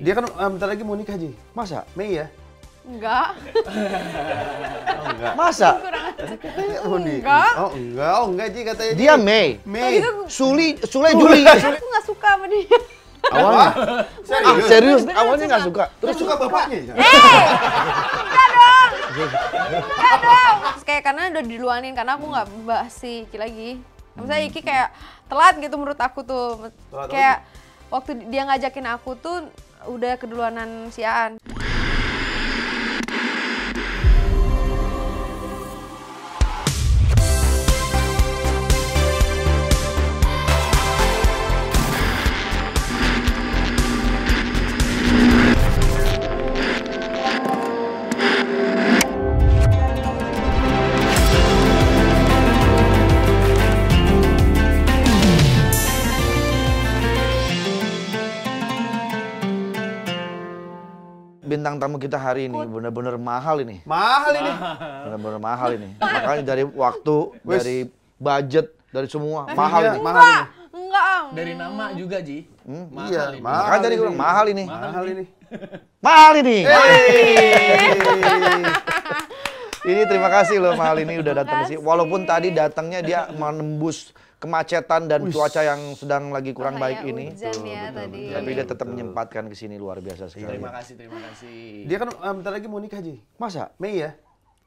Dia kan um, bentar lagi mau nikah, Ji. Masa? Mei ya? Enggak. oh, enggak. Masa? Oh, enggak. Oh, enggak. Oh, enggak, Ji katanya. Dia Mei. Mei. Gitu Suli, Sule, Juli. Aku enggak suka sama dia. Awalnya? Serius? Ah, serius? Bener, Awalnya enggak suka. Terus suka bapaknya? Eh! Enggak dong! dong! Kayak karena udah diluanin karena aku nggak bahas si Iki lagi. Misalnya Iki kayak telat gitu menurut aku tuh. Telat kayak waktu dia ngajakin aku tuh udah keduluanan si bintang tamu kita hari ini bener-bener mahal ini. Mahal ini. Bener-bener mahal ini. Makanya dari waktu, dari budget, dari semua mahal ini. Mahal ini. Enggak. Dari nama juga, Ji. Hmm, iya, Makanya dari kurang mahal ini. Mahal ini. Mahal ini. ini terima kasih loh mahal ini udah datang sih. Walaupun tadi datangnya dia menembus kemacetan dan Uish. cuaca yang sedang lagi kurang ya, baik ini. ya, betul, betul, Betul, ya. Tapi dia tetap menyempatkan ke sini luar biasa sekali. Terima kasih, terima kasih. Dia kan um, bentar lagi mau nikah, Ji. Masa? Mei ya?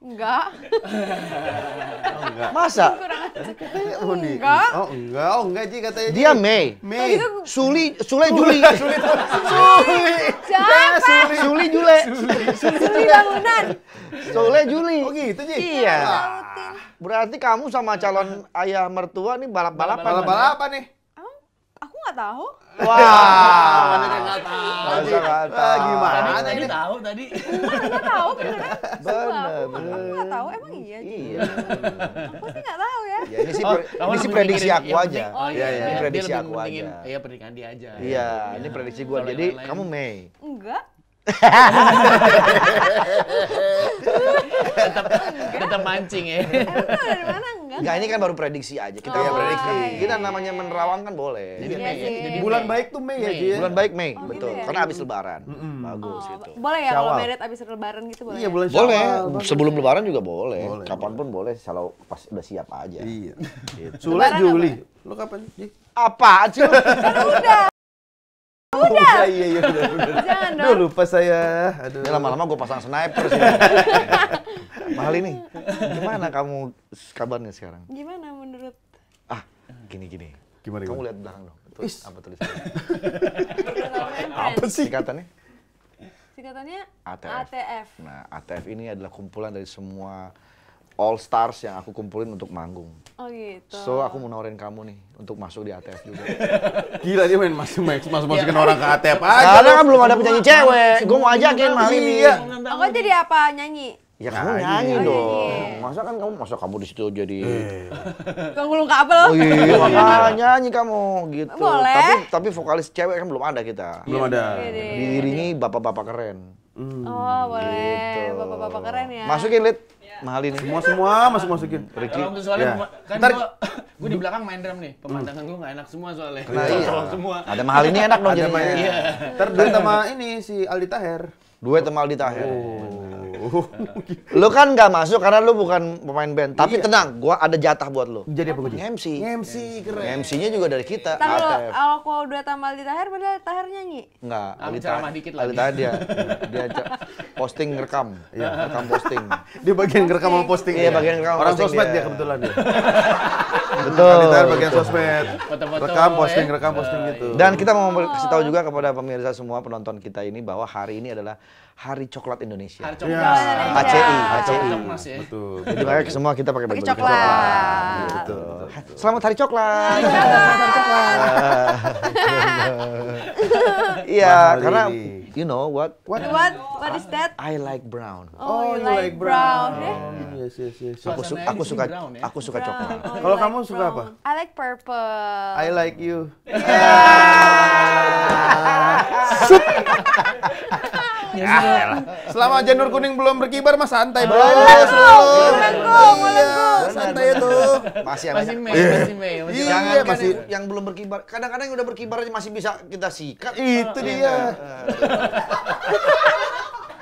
Enggak. oh, enggak. Masa? oh, enggak. Oh, enggak. Oh, enggak Ji katanya. Dia Mei. Mei. Suli, Sule, Juli. Suli. Suli. Siapa? Suli, Suli, Jule. Suli bangunan. Sule, Juli. Oh gitu Ji? Iya. iya Berarti kamu sama calon ayah mertua nih balap-balapan. Balap-balapan ya? nih. Aku nggak tahu. Wah, mana dia nggak tahu? Masa nggak eh, tahu? Gimana? Tadi kan tahu tadi. Nggak tahu kan? beneran. Benar. Aku nggak tahu. Emang iya. Iya. Aku sih nggak tahu ya. Ya ini sih oh, ini sih prediksi aku iya, aja. Oh Iya iya. iya. iya. Prediksi aku aja. Iya pernikahan dia aja. Iya. Ini prediksi gua. Jadi kamu Mei. Enggak tetap tetap mancing ya. Emang dari mana enggak? ini kan baru prediksi aja. Kita ya oh, ya, prediksi. Iya. Kita iya, namanya iya. menerawang kan boleh. Jadi, iya Mei, ya. Jadi bulan baik tuh Mei, ya, Ji. Bulan baik Mei, oh, gitu betul. Gitu ya? Karena habis lebaran. Mm -hmm. Bagus oh, itu. Boleh ya kalau meret habis lebaran gitu boleh. Iya, ya? bulan Boleh. Sebelum lebaran juga boleh. boleh Kapanpun boleh. boleh kalau pas udah siap aja. Iya. Gitu. Sule Juli. Lu kapan, Ji? Apa, sih? Kan udah. Oh, udah. udah iya, iya iya udah. udah. Jangan dong. Duh, lupa saya. Aduh. lama-lama gue pasang sniper sih. Mahal ini. Gimana kamu kabarnya sekarang? Gimana menurut? Ah, gini gini. Gimana? Kamu gimana? lihat belakang dong. Tulis apa tulisannya? apa sih? Singkatannya? Singkatannya ATF. ATF. Nah, ATF ini adalah kumpulan dari semua all stars yang aku kumpulin untuk manggung. Oh gitu. So aku mau nawarin kamu nih untuk masuk di ATF juga. Gila dia main masuk masuk masuk masukin iya. orang ke ATF aja. Karena kan belum ada penyanyi cewek. Gue mau ajakin malam ini. Iya. Aku jadi apa nyanyi? Ya kamu nyanyi, dong. Oh, iya. Masa kan kamu masa kamu di situ jadi Kang eh. kabel. Oh iya, iya makanya nyanyi kamu gitu. Boleh. Tapi tapi vokalis cewek kan belum ada kita. Belum ada. ini bapak-bapak keren. Hmm. Oh, boleh. Gitu. Bapak-bapak keren ya. Masukin, Lid mahal ini. Semua semua masuk masukin. Ricky. Kalau soalnya ya. kan Ntar... gua, gua di belakang main drum nih. Pemandangan gua nggak enak semua soalnya. Nah, iya. semua. Ada mahal ini enak dong jadinya. Iya. Ntar sama ini si Aldi Taher. Duet sama Aldi Taher. Oh. Gitu. lu kan gak masuk karena lu bukan pemain band. Tapi iya. tenang, gua ada jatah buat lu. Jadi apa gue? MC. MC keren. MC-nya juga dari kita. Tahu kalau aku udah tambah di Tahir, padahal Tahir nyanyi. Enggak. aldi ah, Tahir. dikit lagi. Tahir dia dia posting ngerekam. Iya, rekam posting. di bagian ngerekam sama posting. Iya, bagian ngerekam Orang sosmed dia kebetulan dia. Betul. Ali Tahir bagian sosmed. Rekam eh. posting, rekam posting gitu. Dan kita mau kasih tahu oh. juga kepada pemirsa semua penonton kita ini bahwa hari ini adalah Hari Coklat Indonesia. Hari iya. Coklat ya. HCI, HCI. Betul. Jadi makanya semua kita pakai baju coklat. coklat. Selamat Hari Coklat. Selamat Coklat. Iya, karena you know what? What? What? is that? I like brown. Oh, you oh, like brown. Eh? yes, yes, yes. Aku, suka ya? aku suka coklat. Oh, Kalau kamu suka apa? I like purple. I like you. Yeah. Ya, Selama janur kuning belum berkibar mas santai ah. bro. Iya, iya santai itu. Masih masih Mei, masih Mei. masih iya, masih yang belum berkibar. Kadang-kadang yang udah berkibar aja masih bisa kita sikat. Itu iya. dia.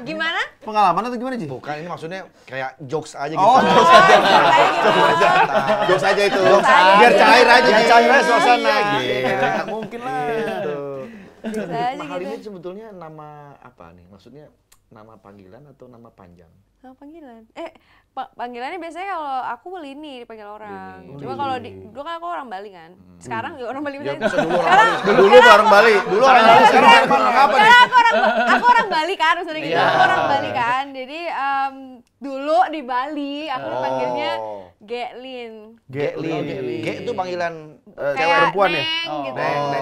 Gimana? Pengalaman atau gimana, sih? Bukan, ini maksudnya kayak jokes aja gitu. Oh, jokes aja. Gitu. Jokes aja. Jokes aja itu. Biar cair aja. Biar cair aja suasana. Gitu. Mungkin lah. Saya gitu. mahal gitu. ini sebetulnya nama apa nih? Maksudnya nama panggilan atau nama panjang? Nama panggilan. Eh, pa panggilannya biasanya kalau aku Lini dipanggil orang. Lini. Cuma kalau di dulu kan aku orang Bali kan. Hmm. Sekarang ya orang Bali misalnya. dulu orang, dulu, dulu orang Bali. Dulu orang Bali. Sekarang aku orang apa Aku orang aku orang Bali kan maksudnya gitu. Yeah. Aku orang Bali kan. Jadi um, dulu di Bali aku oh. panggilnya Getlin. Getlin. Oh, Get itu panggilan uh, cewek perempuan ya? Oh. Gitu. Oh.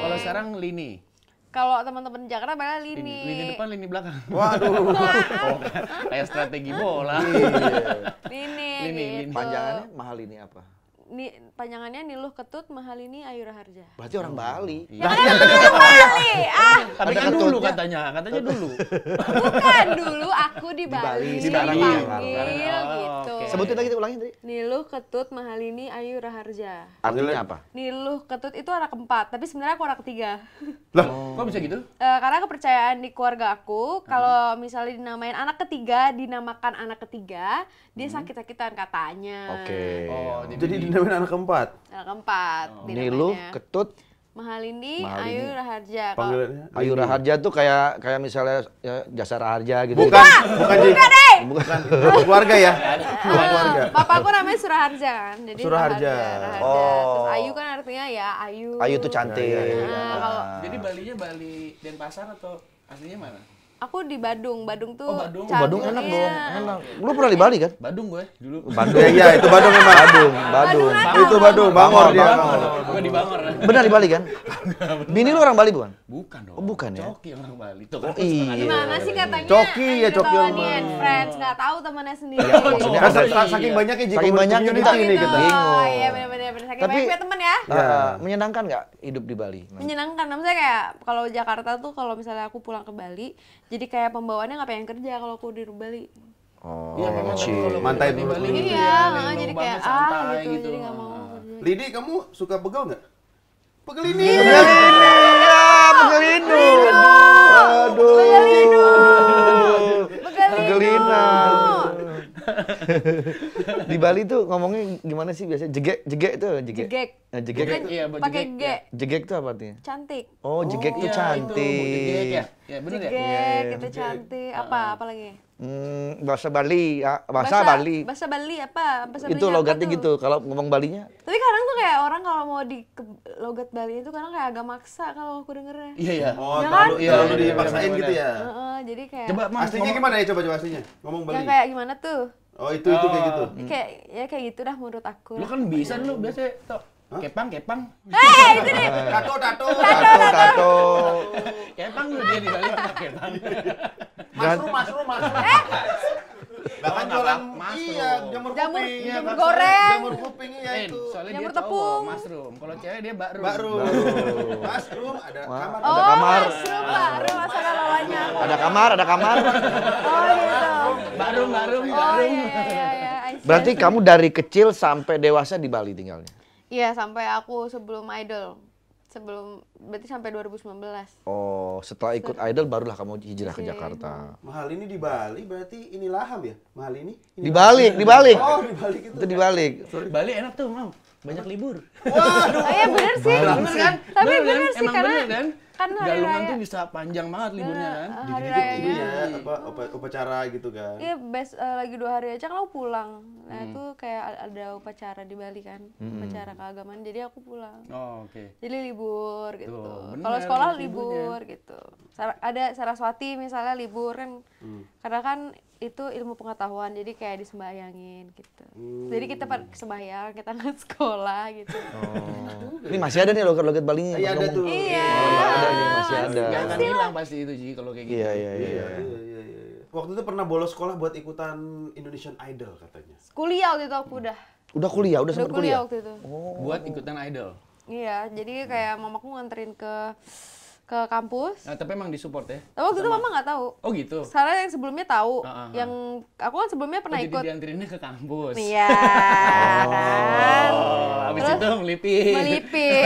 Kalau sekarang Lini. Kalau teman-teman Jakarta mana lini. lini. Lini depan, lini belakang. Waduh. oh, Kayak strategi bola. Iya. lini. Lini, lini, lini. Gitu. Panjangannya mahal ini apa? ni, panjangannya Niluh Ketut Mahalini Ayu Raharja. Berarti orang oh. Bali. Ya, ya kan orang Bali. Ah, tapi kan dulu katanya, katanya dulu. Bukan dulu aku di Bali. Di Bali. Di Bali. Iya, iya, oh, gitu. Okay. Sebutin lagi ulangin tadi. Niluh Ketut Mahalini Ayu Raharja. Artinya apa? Niluh Ketut itu anak keempat, tapi sebenarnya aku anak ketiga. Lah, oh. kok bisa gitu? Uh, karena kepercayaan di keluarga aku kalau hmm. misalnya dinamain anak ketiga, dinamakan anak ketiga, dia hmm. sakit-sakitan katanya. Oke. Okay. Oh, jadi Dinamin anak keempat. Anak keempat. Oh. Nilu, Ketut, Mahalini, Mahalini. Ayu Raharja. Panggilannya Ayu Raharja tuh kayak kayak misalnya ya, jasa Raharja gitu. Bukan, bukan Bukan, deh. bukan. Eh. keluarga ya. Bukan keluarga. Eh, aku namanya Suraharja kan. Jadi Suraharja. Raharja. Oh. Terus Ayu kan artinya ya Ayu. Ayu tuh cantik. Ya, ya, ya. Nah, kalau iya. jadi Balinya Bali Denpasar atau aslinya mana? Aku di Badung. Badung tuh. Oh, Badung. Oh, Badung enak dong. Enak. Lu pernah di Bali kan? Badung gue dulu. Badung. Iya, iya itu Badung memang. Badung, Badung. Badung itu Badung, Bangor, dia. Gue di Bangor. Benar di Bali kan? Bini lu orang Bali bukan? Bukan dong. Oh, bukan ya. Coki orang Bali. Tuh kan. Oh, iya. Gimana sih katanya? Coki ya, Coki orang Bali. Friends enggak tahu temannya sendiri. Iya, kan saking iya. banyaknya jadi banyak community ini kita. Oh, iya benar-benar saking banyaknya teman ya. Menyenangkan nggak hidup di Bali? Menyenangkan. Maksudnya kayak kalau Jakarta tuh kalau misalnya aku pulang ke Bali, jadi kayak pembawaannya nggak pengen kerja kalau aku di Bali Oh, ya, memang chill. Mantai di Bali. Kan iya, ya, jadi kayak ah gitu, gitu jadi gak mau. kerja. Lidi, kamu suka pegel nggak? Pegel ini. Pegel ini. Ya, pegel ini. di Bali tuh ngomongnya gimana sih biasanya? Jegek, jegek tuh jegek. Jegek. Nah, jegek. Bukan, iya, pakai ya. Jegek tuh apa artinya? Cantik. Oh, jegek oh, tuh iya, cantik. Itu, jegek ya. Iya, ya, iya, iya, gitu bener jegek, ya? itu cantik. Apa, apa lagi? Hmm, bahasa Bali, ya. bahasa, bahasa Bali. Bahasa Bali apa? Bahasa itu logatnya gitu. Kalau ngomong Balinya. Tapi kadang tuh kayak orang kalau mau di logat Bali itu kadang kayak agak maksa kalau aku dengernya. Iya iya. Oh, ya terlalu kan? iya, terlalu iya, iya, dipaksain iya, gitu ya. uh, uh, jadi kayak Coba mas, aslinya ngomong. gimana ya coba coba aslinya? Ngomong Bali. Yang kayak gimana tuh? Oh, itu oh. itu kayak gitu. Hmm. Kayak ya kayak gitu dah menurut aku. Lu kan bisa lu biasa tok Kepang, kepang. Hei, eh, itu nih. Tato, tato. Tato, tato. Kepang dia di Bali kepang. Masru, masru, masru. Eh. Bahkan jualan iya, jamur, jamur kuping. Iya, jamur, goreng. Jamur kuping iya itu. Soalnya jamur dia tepung. Cowok, masrum. Kalau cewek dia bakrum. Bakrum. masrum ada kamar. Oh, ada kamar. Masrum, bakrum. Asal lawannya. Ada kamar, ada kamar. Oh, gitu. Iya, iya. Bakrum, bakrum, bakrum. Oh, iya, iya, iya. Berarti kamu dari kecil sampai dewasa di Bali tinggalnya? Iya, sampai aku sebelum Idol. Sebelum berarti sampai 2019. Oh, setelah ikut Ser Idol barulah kamu hijrah ke iya, iya. Jakarta. Mahal ini di Bali berarti ini laham ya? Mahal ini? ini di Bali, di Bali. Oh, di Bali itu. Itu di Bali. Sorry. Bali enak tuh, Mam. Banyak libur. Waduh. Oh iya bener sih. Bener kan? Tapi kan? bener, sih Emang karena bener, kan? kan hari galungan raya. tuh bisa panjang banget liburnya kan eh, hari gitu, raya ya apa upacara gitu kan iya best uh, eh, lagi dua hari aja kan aku pulang nah hmm. itu kayak ada upacara di Bali kan hmm. upacara keagamaan jadi aku pulang oh, oke okay. jadi libur gitu kalau sekolah libur liburnya. gitu ada Saraswati misalnya libur kan hmm. karena kan itu ilmu pengetahuan jadi kayak disembayangin gitu hmm. jadi kita pak sembayang kita nggak sekolah gitu oh. ini masih ada nih loket-loket nya iya, iya. iya ada tuh iya nih, masih ada. akan iya, hilang pasti itu Ji kalau kayak gitu. Iya iya, iya, iya, iya. Waktu itu pernah bolos sekolah buat ikutan Indonesian Idol katanya. Kuliah waktu itu aku udah. Udah kuliah, udah, sempat kuliah. kuliah waktu itu. Oh. Buat ikutan Idol. Iya, jadi kayak mamaku nganterin ke ke kampus. Nah, tapi emang disupport ya? Tapi waktu itu mama nggak tahu. Oh gitu. Sarah yang sebelumnya tahu, uh, uh, yang aku kan sebelumnya pernah oh, ikut. Jadi dianterinnya ke kampus. Iya. oh. oh habis Abis Terus, itu melipir. Melipir.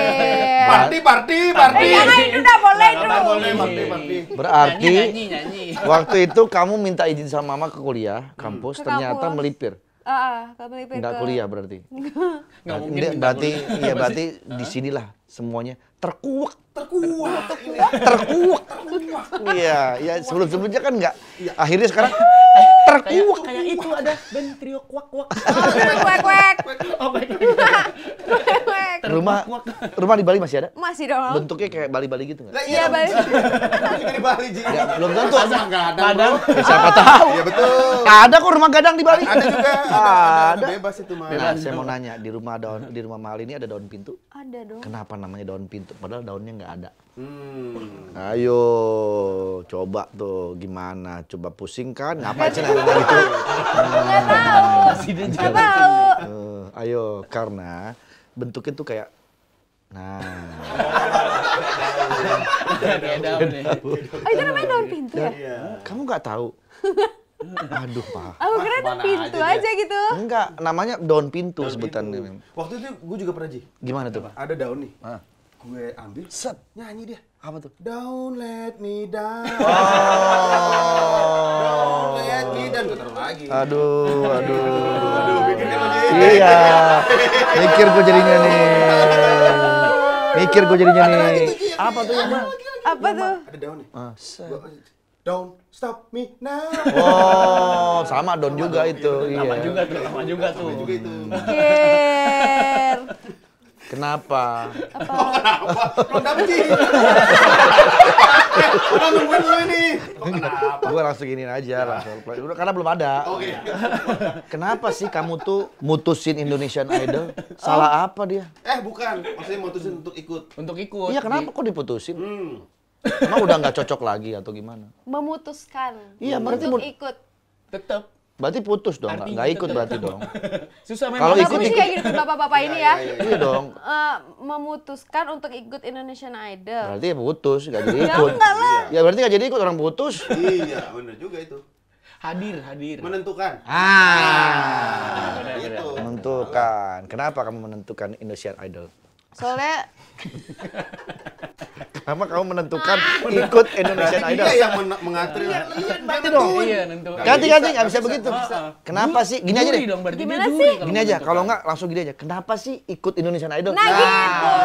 party, party, party. Eh, jangan itu udah boleh nah, itu. Udah boleh, party, party. Berarti nyanyi, nyanyi, nyanyi. waktu itu kamu minta izin sama mama ke kuliah hmm. kampus, ke ternyata kampus. melipir. Ah, Berarti. Berarti. Enggak ke... kuliah berarti. Enggak mungkin. Berarti, iya berarti sinilah semuanya terkuak terkuak terkuak terkuak iya iya sebelum sebelumnya kan nggak ya. akhirnya sekarang terkuak kayak, kaya itu ada band trio kuak kuak oh kuak kuak oh rumah rumah di Bali masih ada masih dong bentuknya kayak Bali Bali gitu nggak iya, iya Bali di Bali ya, belum tentu ada nggak ada kadang ya, siapa ah. tahu iya betul ada kok rumah gadang di Bali ada juga ada bebas itu mah nah saya mau nanya di rumah daun di rumah Mahal ini ada daun pintu ada dong kenapa namanya daun pintu padahal daunnya nggak ada. Hmm. Ayo, coba tuh gimana? Coba pusingkan, kan? Ngapain sih nanya gitu? Nggak tahu. Nggak tahu. Eh, ayo, karena bentuknya tuh kayak Nah. Oh, itu namanya daun pintu ya? Iya. Kamu nggak tahu? Aduh, Pak. Aku kira itu pintu aja, aja gitu. Enggak, namanya daun pintu sebutan. Waktu itu gue juga pernah, Ji. Gimana tuh, Pak? Ada daun nih. Ah gue ambil set nyanyi dia apa tuh Don't let me down oh. Don't let me down gue taruh lagi aduh aduh aduh iya mikir gue jadinya nih mikir gue jadinya nih apa tuh yang apa iya, tuh ada daun nih ah, Don't stop me now. Oh, sama Don juga itu. Iya, iya. Sama juga tuh, sama juga tuh. Lama juga itu. Mikir. Kenapa? Apa? Oh, kenapa? Lo nggak sih. Udah nungguin dulu ini. Oh, kenapa? Gue langsung gini aja langsung. Udah, karena belum ada. Oke. Okay. kenapa sih kamu tuh mutusin Indonesian Idol? Salah oh. apa dia? Eh, bukan. Maksudnya mutusin untuk ikut. Untuk ikut. Iya, kenapa kok diputusin? Hmm. Emang udah nggak cocok lagi atau gimana? Memutuskan. Iya, berarti ikut. Tetap Berarti putus dong, Arti nggak ikut berarti dong. Susah memang. Kalau ikut ikut. kayak gitu bapak-bapak ini iya, ya. Iya, iya, iya dong. Uh, memutuskan untuk ikut Indonesian Idol. Berarti ya putus, nggak jadi ya ikut. ya, lah. ya berarti nggak jadi ikut orang putus. iya, benar juga itu. Hadir, hadir. Menentukan. Ah, ah gitu. Menentukan. Kenapa kamu menentukan Indonesian Idol? Soalnya Kenapa kamu menentukan ah, ikut Indonesian Idol? Dia yang mengatur. Iya, ganti dong. Iya, nentukan. Iya, ganti ganti nggak bisa begitu. Kenapa sih? Gini aja deh. Gimana sih? Gini aja. Kalau nggak langsung gini aja. Kenapa sih ikut Indonesian Idol? Nah, gitu, gitu,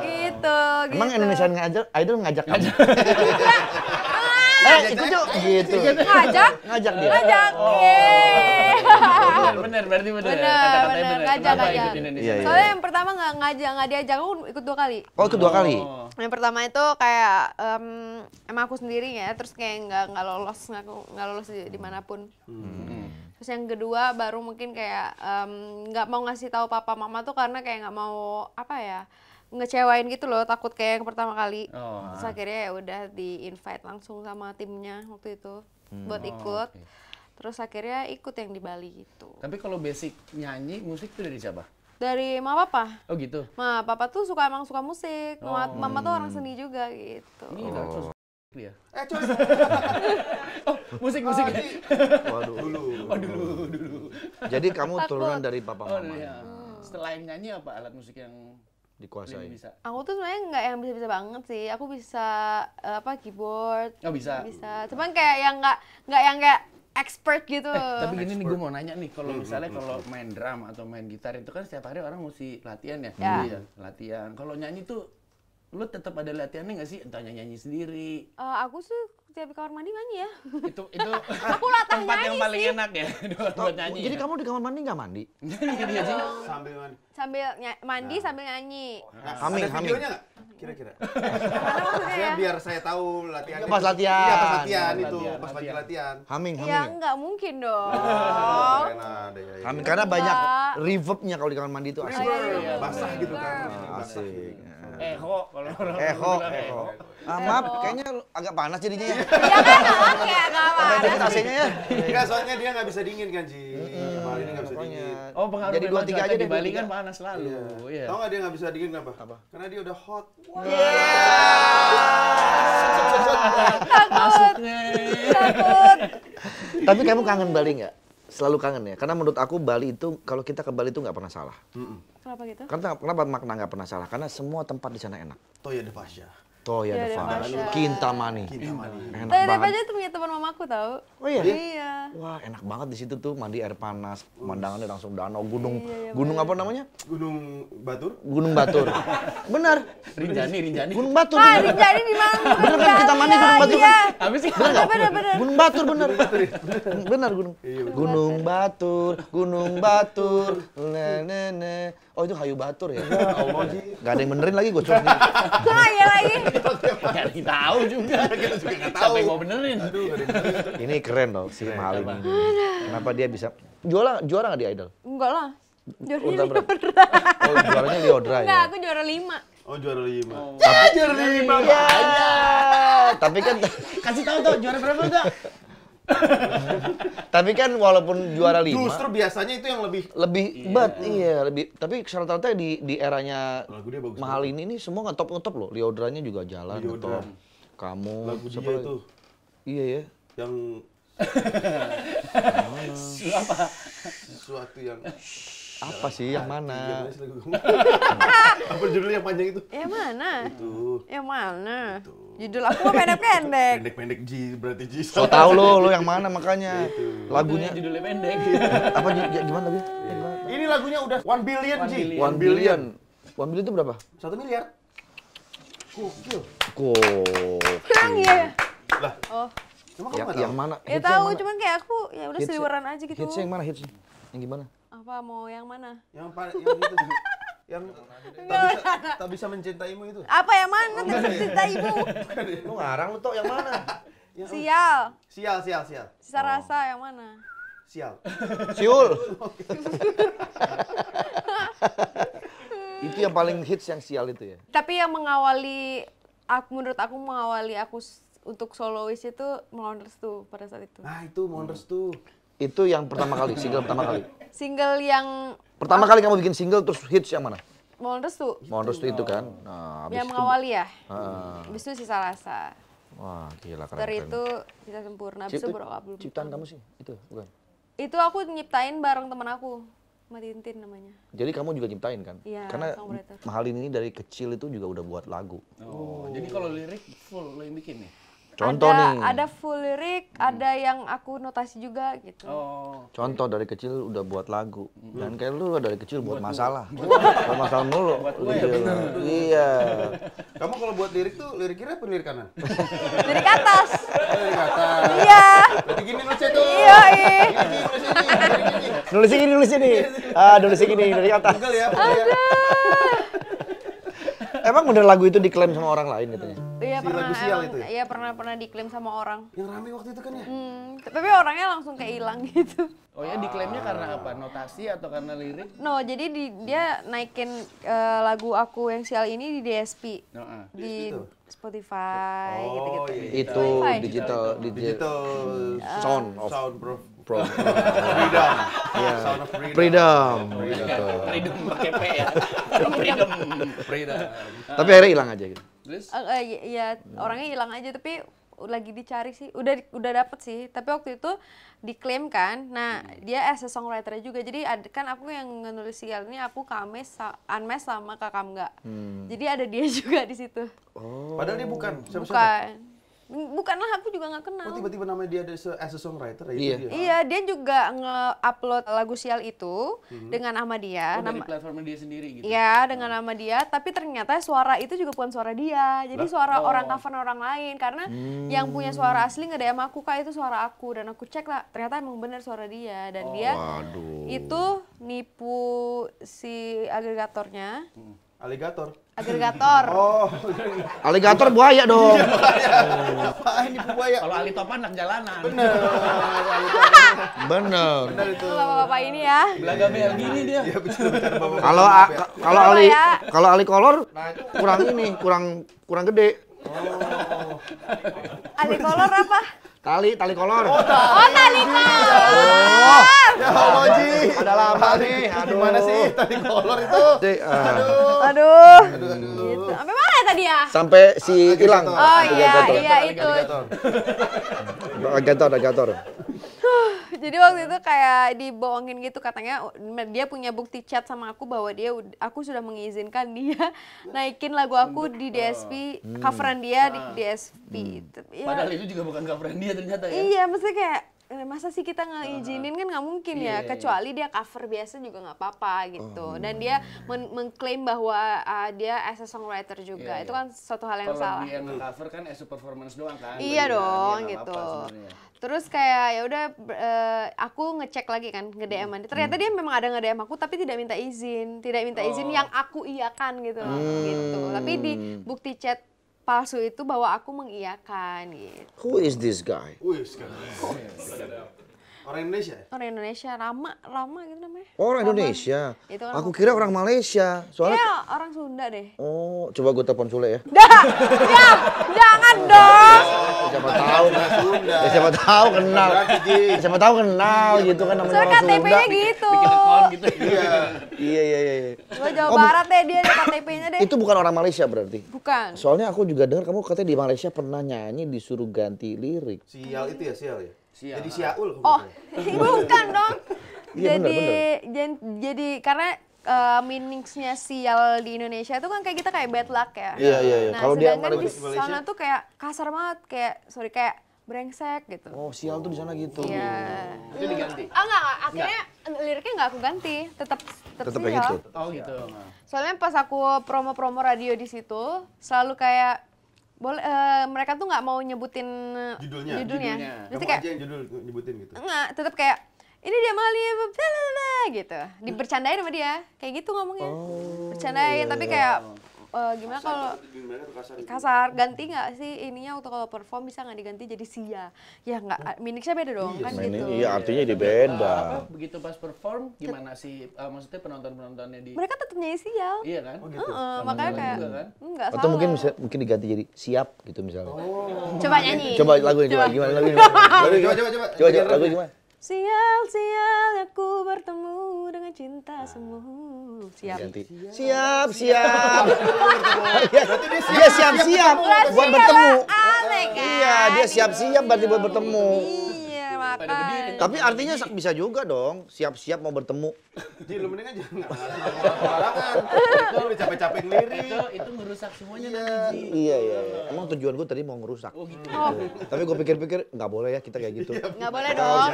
gitu. Emang Indonesian Idol Idol ngajak kamu? Eh, ikut yuk. Gitu. Ngajak? Ngajak dia. Ngajak. Oh bener benar berarti bener bener, bener. ngajak ngajak. Iya, iya, Soalnya iya. yang pertama nggak ngajak nggak diajak aku ikut dua kali. Oh ikut dua kali. Oh. Yang pertama itu kayak um, emang aku sendiri ya terus kayak nggak nggak lolos nggak nggak lolos dimanapun. Hmm. Terus yang kedua baru mungkin kayak nggak um, mau ngasih tahu papa mama tuh karena kayak nggak mau apa ya ngecewain gitu loh takut kayak yang pertama kali. Oh. Terus ah. akhirnya ya udah di invite langsung sama timnya waktu itu hmm. buat oh, ikut. Oh, okay terus akhirnya ikut yang di Bali gitu tapi kalau basic nyanyi musik itu dari siapa dari mama papa. Oh gitu. Ma papa tuh suka emang suka musik. Mama, oh. mama tuh orang seni juga gitu. Ini oh. Dia. Ya? Eh, oh, musik musik. Oh, di... Waduh. Dulu. Oh, dulu, dulu. Jadi kamu Takut. turunan dari papa oh, mama. Oh, Setelah yang nyanyi apa alat musik yang dikuasai. Bisa. Aku tuh sebenarnya nggak yang bisa-bisa banget sih. Aku bisa eh, apa keyboard. Oh, bisa. Bisa. Cuman kayak yang nggak nggak yang kayak expert gitu. Eh, tapi gini expert. nih gue mau nanya nih kalau hmm, misalnya hmm, kalau hmm. main drum atau main gitar itu kan setiap hari orang mesti latihan ya. Yeah. Iya, latihan. Kalau nyanyi tuh lu tetap ada latihannya nggak sih? Entah nyanyi, -nyanyi sendiri. Uh, aku sih tiap kamar mandi nyanyi ya. Itu itu aku latah tempat nyanyi yang paling sih. enak ya buat oh, nyanyi. Jadi ya? kamu di kamar mandi nggak mandi? Nyanyi Iya Sambil mandi. Sambil mandi nah. sambil nyanyi. Nah, haming, ada haming. videonya nggak? Kira-kira. ya? biar saya tahu latihan. Pas latihan. Iya, pas latihan latihan itu, latihan, pas lagi latihan. Haming, haming. Ya nggak mungkin dong. Ya, ya. Haming karena banyak reverbnya kalau di kamar mandi itu asik. Iya, basah gitu kan. Ah, asik. Eho eh, kalau eh, orang Eho, eh, ya. eho. Ah, maaf, kayaknya agak panas jadinya ya ya kan? Oke, enggak apa-apa. Kita ya. Enggak, soalnya dia enggak bisa dingin kan, Ji. Kemarin enggak bisa dingin. Oh, pengaruh Jadi 2 3 aja di Bali kan, kan panas selalu. Iya. iya. Tahu enggak dia enggak bisa dingin kenapa? Apa? Karena dia udah hot. Iya. Takut. Tapi kamu kangen Bali enggak? selalu kangen ya karena menurut aku Bali itu kalau kita ke Bali itu nggak pernah salah mm -mm. kenapa gitu karena kenapa makna nggak pernah salah karena semua tempat di sana enak Toya de Pasha Oh iya, ya, Deva. Kintamani. Kintamani. Enak Tadi banget. aja punya teman mamaku tau? Oh iya? Iya. Wah enak banget di situ tuh mandi air panas, pemandangannya langsung danau, gunung, iya, iya, gunung apa namanya? Gunung Batur. Gunung Batur. benar. Rinjani, Rinjani. Gunung Batur. Ah, Rinjani di mana? Bener kan Kintamani, iya, Gunung Batur kan? Habis sih. Bener benar. Gunung Batur bener. Benar, gunung. Gunung Batur, Gunung Batur, Oh itu Hayu Batur ya? Gak ada yang benerin lagi gue curhat. Kok lagi? Gak tahu juga. Kita juga gak tahu. Sampai mau benerin? Aduh, ini keren loh si Mali ini. Kenapa dia bisa juara juara nggak di Idol? Enggak lah. Juara oh, berapa? Oh, juaranya Liodra ya. Enggak, aku juara lima. Oh juara lima. Oh. juara lima iya. Tapi kan kasih tahu tuh juara berapa tuh? tapi kan walaupun juara lima justru biasanya itu yang lebih lebih iya. bet iya lebih tapi rata-rata di di eranya mahal ini nih semua ngetop ngetop loh Liodranya juga jalan atau kamu lagu siapa itu iya ya yang apa sesuatu yang apa sih yang mana? Apa judulnya yang panjang itu? Yang mana? Itu. Yang mana? Judul aku mah pendek-pendek. Pendek-pendek G berarti G. Kau tahu lo, lo yang mana makanya. Itu. Lagunya judulnya pendek. Iya. Apa ya, gimana lagi? Iya. Ini lagunya udah one billion G. One billion. One billion itu berapa? Satu miliar. Kok. Kok. Kurang ya? Lah. Oh. Cuma ya, yang mana? Ya tahu, cuman kayak aku ya udah seliweran aja gitu. Hitsnya yang mana hitsnya? Yang gimana? Apa mau yang mana? Yang paling yang itu. yang tak bisa, tak bisa mencintaimu itu. Apa yang mana oh, tak bisa ya. mencintaimu? Ya. lu ngarang lu tok yang mana? sial. Sial, sial, sial. Sisa oh. rasa yang mana? Sial. Siul. itu yang paling hits yang sial itu ya. Tapi yang mengawali aku menurut aku mengawali aku untuk solois itu mohon restu pada saat itu. Ah itu mohon restu. Itu yang pertama kali, single pertama kali. Single yang Pertama ah. kali kamu bikin single terus hits yang mana? Mohon restu. Mohon restu itu kan. Nah, habis yang mengawali ya. Uh. Habis itu sisa rasa. Wah, gila keren. Ter itu sisa sempurna. Habis itu Abdul. Ciptaan kamu sih, itu bukan? Itu aku nyiptain bareng teman aku. Matintin namanya. Jadi kamu juga nyiptain kan? Iya. Karena Mahalin ini dari kecil itu juga udah buat lagu. Oh, jadi kalau lirik full lo yang bikin nih? Contoh ada, nih. Ada full lirik, ada yang aku notasi juga gitu. Oh. Contoh dari kecil udah buat lagu. Hmm. Dan kayak lu dari kecil buat, buat masalah. Buat, masalah mulu. Buat gue iya. ya, Iya. Kamu kalau buat lirik tuh lirik kiri apa lirik kanan? lirik atas. lirik atas. Iya. Berarti gini cek tuh. Iya, iya. Nulis ini, nulis ini. Ah, nulis ini, nulis atas. Google ya. ya. Aduh. Emang bener lagu itu diklaim sama orang lain katanya? Iya pernah. emang, itu ya? Iya pernah pernah diklaim sama orang. Yang rame waktu itu kan ya? Hmm, tapi orangnya langsung kayak hilang gitu. Oh ya diklaimnya karena apa? Notasi atau karena lirik? No, jadi di, dia naikin uh, lagu aku yang sial ini di DSP. No, uh. Di Spotify oh, gitu-gitu. Oh, itu Itu digital digital, digital, digital sound, uh, sound, sound from freedom. Yeah. Sound of freedom. Freedom. Freedom, gitu. freedom ya. freedom. freedom. Tapi akhirnya hilang aja gitu. Uh, uh, ya orangnya hilang aja tapi lagi dicari sih udah udah dapet sih tapi waktu itu diklaim kan nah hmm. dia as a songwriter juga jadi kan aku yang nulis sial ini aku kames anmes sama kakak nggak hmm. jadi ada dia juga di situ oh. padahal dia bukan siapa -siapa? bukan bukanlah aku juga nggak kenal. Oh tiba-tiba namanya dia ada as a songwriter ya? Iya. Dia. Iya dia juga nge-upload lagu sial itu hmm. dengan nama dia. Oh, nama, dari platformnya dia sendiri gitu? Iya dengan oh. nama dia tapi ternyata suara itu juga bukan suara dia. Jadi Lah? suara oh. orang cover orang lain karena hmm. yang punya suara asli nggak ada aku kak itu suara aku dan aku cek lah ternyata emang bener suara dia dan oh, dia waduh. itu nipu si agregatornya. Hmm. Aligator? Agregator. Oh. Aligator buaya dong. Iya, buaya. Oh. Apaan ini buaya? Kalau alitopan anak jalanan. Bener. Bener. Bener itu. Bapak-bapak ini ya. Belagamnya gini dia. Iya betul iya. Kalau kalau ali ya. kalau ali kolor nah, kurang ini, kurang kurang gede. Oh. Ali kolor apa? Tali, tali kolor. Oh, tali, oh, tali kolor. Oh, ya Allah, Ji. Ada lama nih. Aduh. mana sih tali kolor itu? Eh. Aduh. Aduh. Aduh, aduh. Gitu. Sampai mana tadi ya? Sampai si hilang. Oh iya, iya itu. Ada gator, ada gator. Jadi waktu itu kayak dibohongin gitu katanya dia punya bukti chat sama aku bahwa dia aku sudah mengizinkan dia naikin lagu aku di DSP, hmm. coveran dia di nah. DSP. Hmm. Gitu. Iya. Padahal itu juga bukan coveran dia ternyata ya. Iya, maksudnya kayak Eh, masa sih kita ngeizinin kan nggak mungkin ya iya, iya. kecuali dia cover biasa juga nggak apa-apa gitu oh. dan dia mengklaim bahwa ah, dia as a songwriter juga iya, itu kan suatu hal yang salah dia cover kan as a performance doang kan iya dong gitu terus kayak ya udah eh, aku ngecek lagi kan nge DM nanti ternyata hmm. dia memang ada nge DM aku tapi tidak minta izin tidak minta izin oh. yang aku iakan gitu hmm. gitu tapi di bukti chat palsu itu bahwa aku mengiyakan gitu. Who is this guy? Who is this guy? Orang Indonesia ya? Orang Indonesia, lama lama gitu namanya. Orang Indonesia. Itu orang Aku kira orang Malaysia. Soalnya Iya, orang Sunda deh. Oh, coba gue telepon Sule ya. Dah. ya, jangan dong. Eh, siapa tahu kan Sunda. Eh, siapa tahu kenal. Eh, siapa tahu kenal iya, gitu kan namanya orang Sunda. KTP-nya gitu. gitu. Iya. Iya, iya, iya. iya. Gue Jawa oh, Barat deh dia KTP-nya deh. Itu bukan orang Malaysia berarti? Bukan. Soalnya aku juga dengar kamu katanya di Malaysia pernah nyanyi disuruh ganti lirik. Sial itu ya, sial ya? Sia. Jadi Siaul. Oh, eh, bukan dong. Iya, jadi bener, bener. jadi karena uh, meaningsnya sial di Indonesia itu kan kayak kita kayak bad luck ya. Iya iya iya. Nah, Kalau sedangkan di, di sana tuh kayak kasar banget kayak sorry kayak brengsek gitu. Oh, sial tuh di sana gitu. Iya. Itu diganti. Ah oh, enggak, akhirnya enggak. liriknya enggak aku ganti, tetap tetap, tetap sial. Gitu. Oh gitu. Soalnya pas aku promo-promo radio di situ selalu kayak boleh uh, mereka tuh nggak mau nyebutin eh, judulnya judulnya, judulnya. Kamu kayak, aja yang judul nyebutin gitu nggak tetap kayak ini dia mali gitu dibercandain sama dia kayak gitu ngomongnya oh, bercandain tapi kayak iya uh, gimana kalau kasar, gitu? kasar ganti nggak sih ininya untuk kalau perform bisa nggak diganti jadi sia ya nggak miniknya beda dong yes. Iya kan gitu iya artinya jadi beda uh, apa, begitu pas perform gimana sih uh, maksudnya penonton penontonnya di mereka tetap nyanyi sial iya kan oh, gitu. uh, uh, makanya kayak juga, kan? enggak atau mungkin bisa mungkin diganti jadi siap gitu misalnya oh. coba nyanyi coba lagu coba. coba gimana lagu coba coba coba coba coba lagu gimana Sial-sial aku bertemu dengan cinta nah. semu. Siap. Ganti. Siap, siap. Dia siap-siap buat bertemu. Kan? Iya, dia siap-siap berarti buat bertemu. Iya. Pada Tapi artinya bisa juga dong, siap-siap mau bertemu. Ji, lu mendingan jangan ngalah. Itu udah capek-capek ngiri Itu, itu merusak semuanya iya. nanti, iya, iya, iya. Emang tujuan gue tadi mau ngerusak. Oh gitu. Oh. Tapi gue pikir-pikir, nggak boleh ya kita kayak gitu. Iya, nggak boleh dong.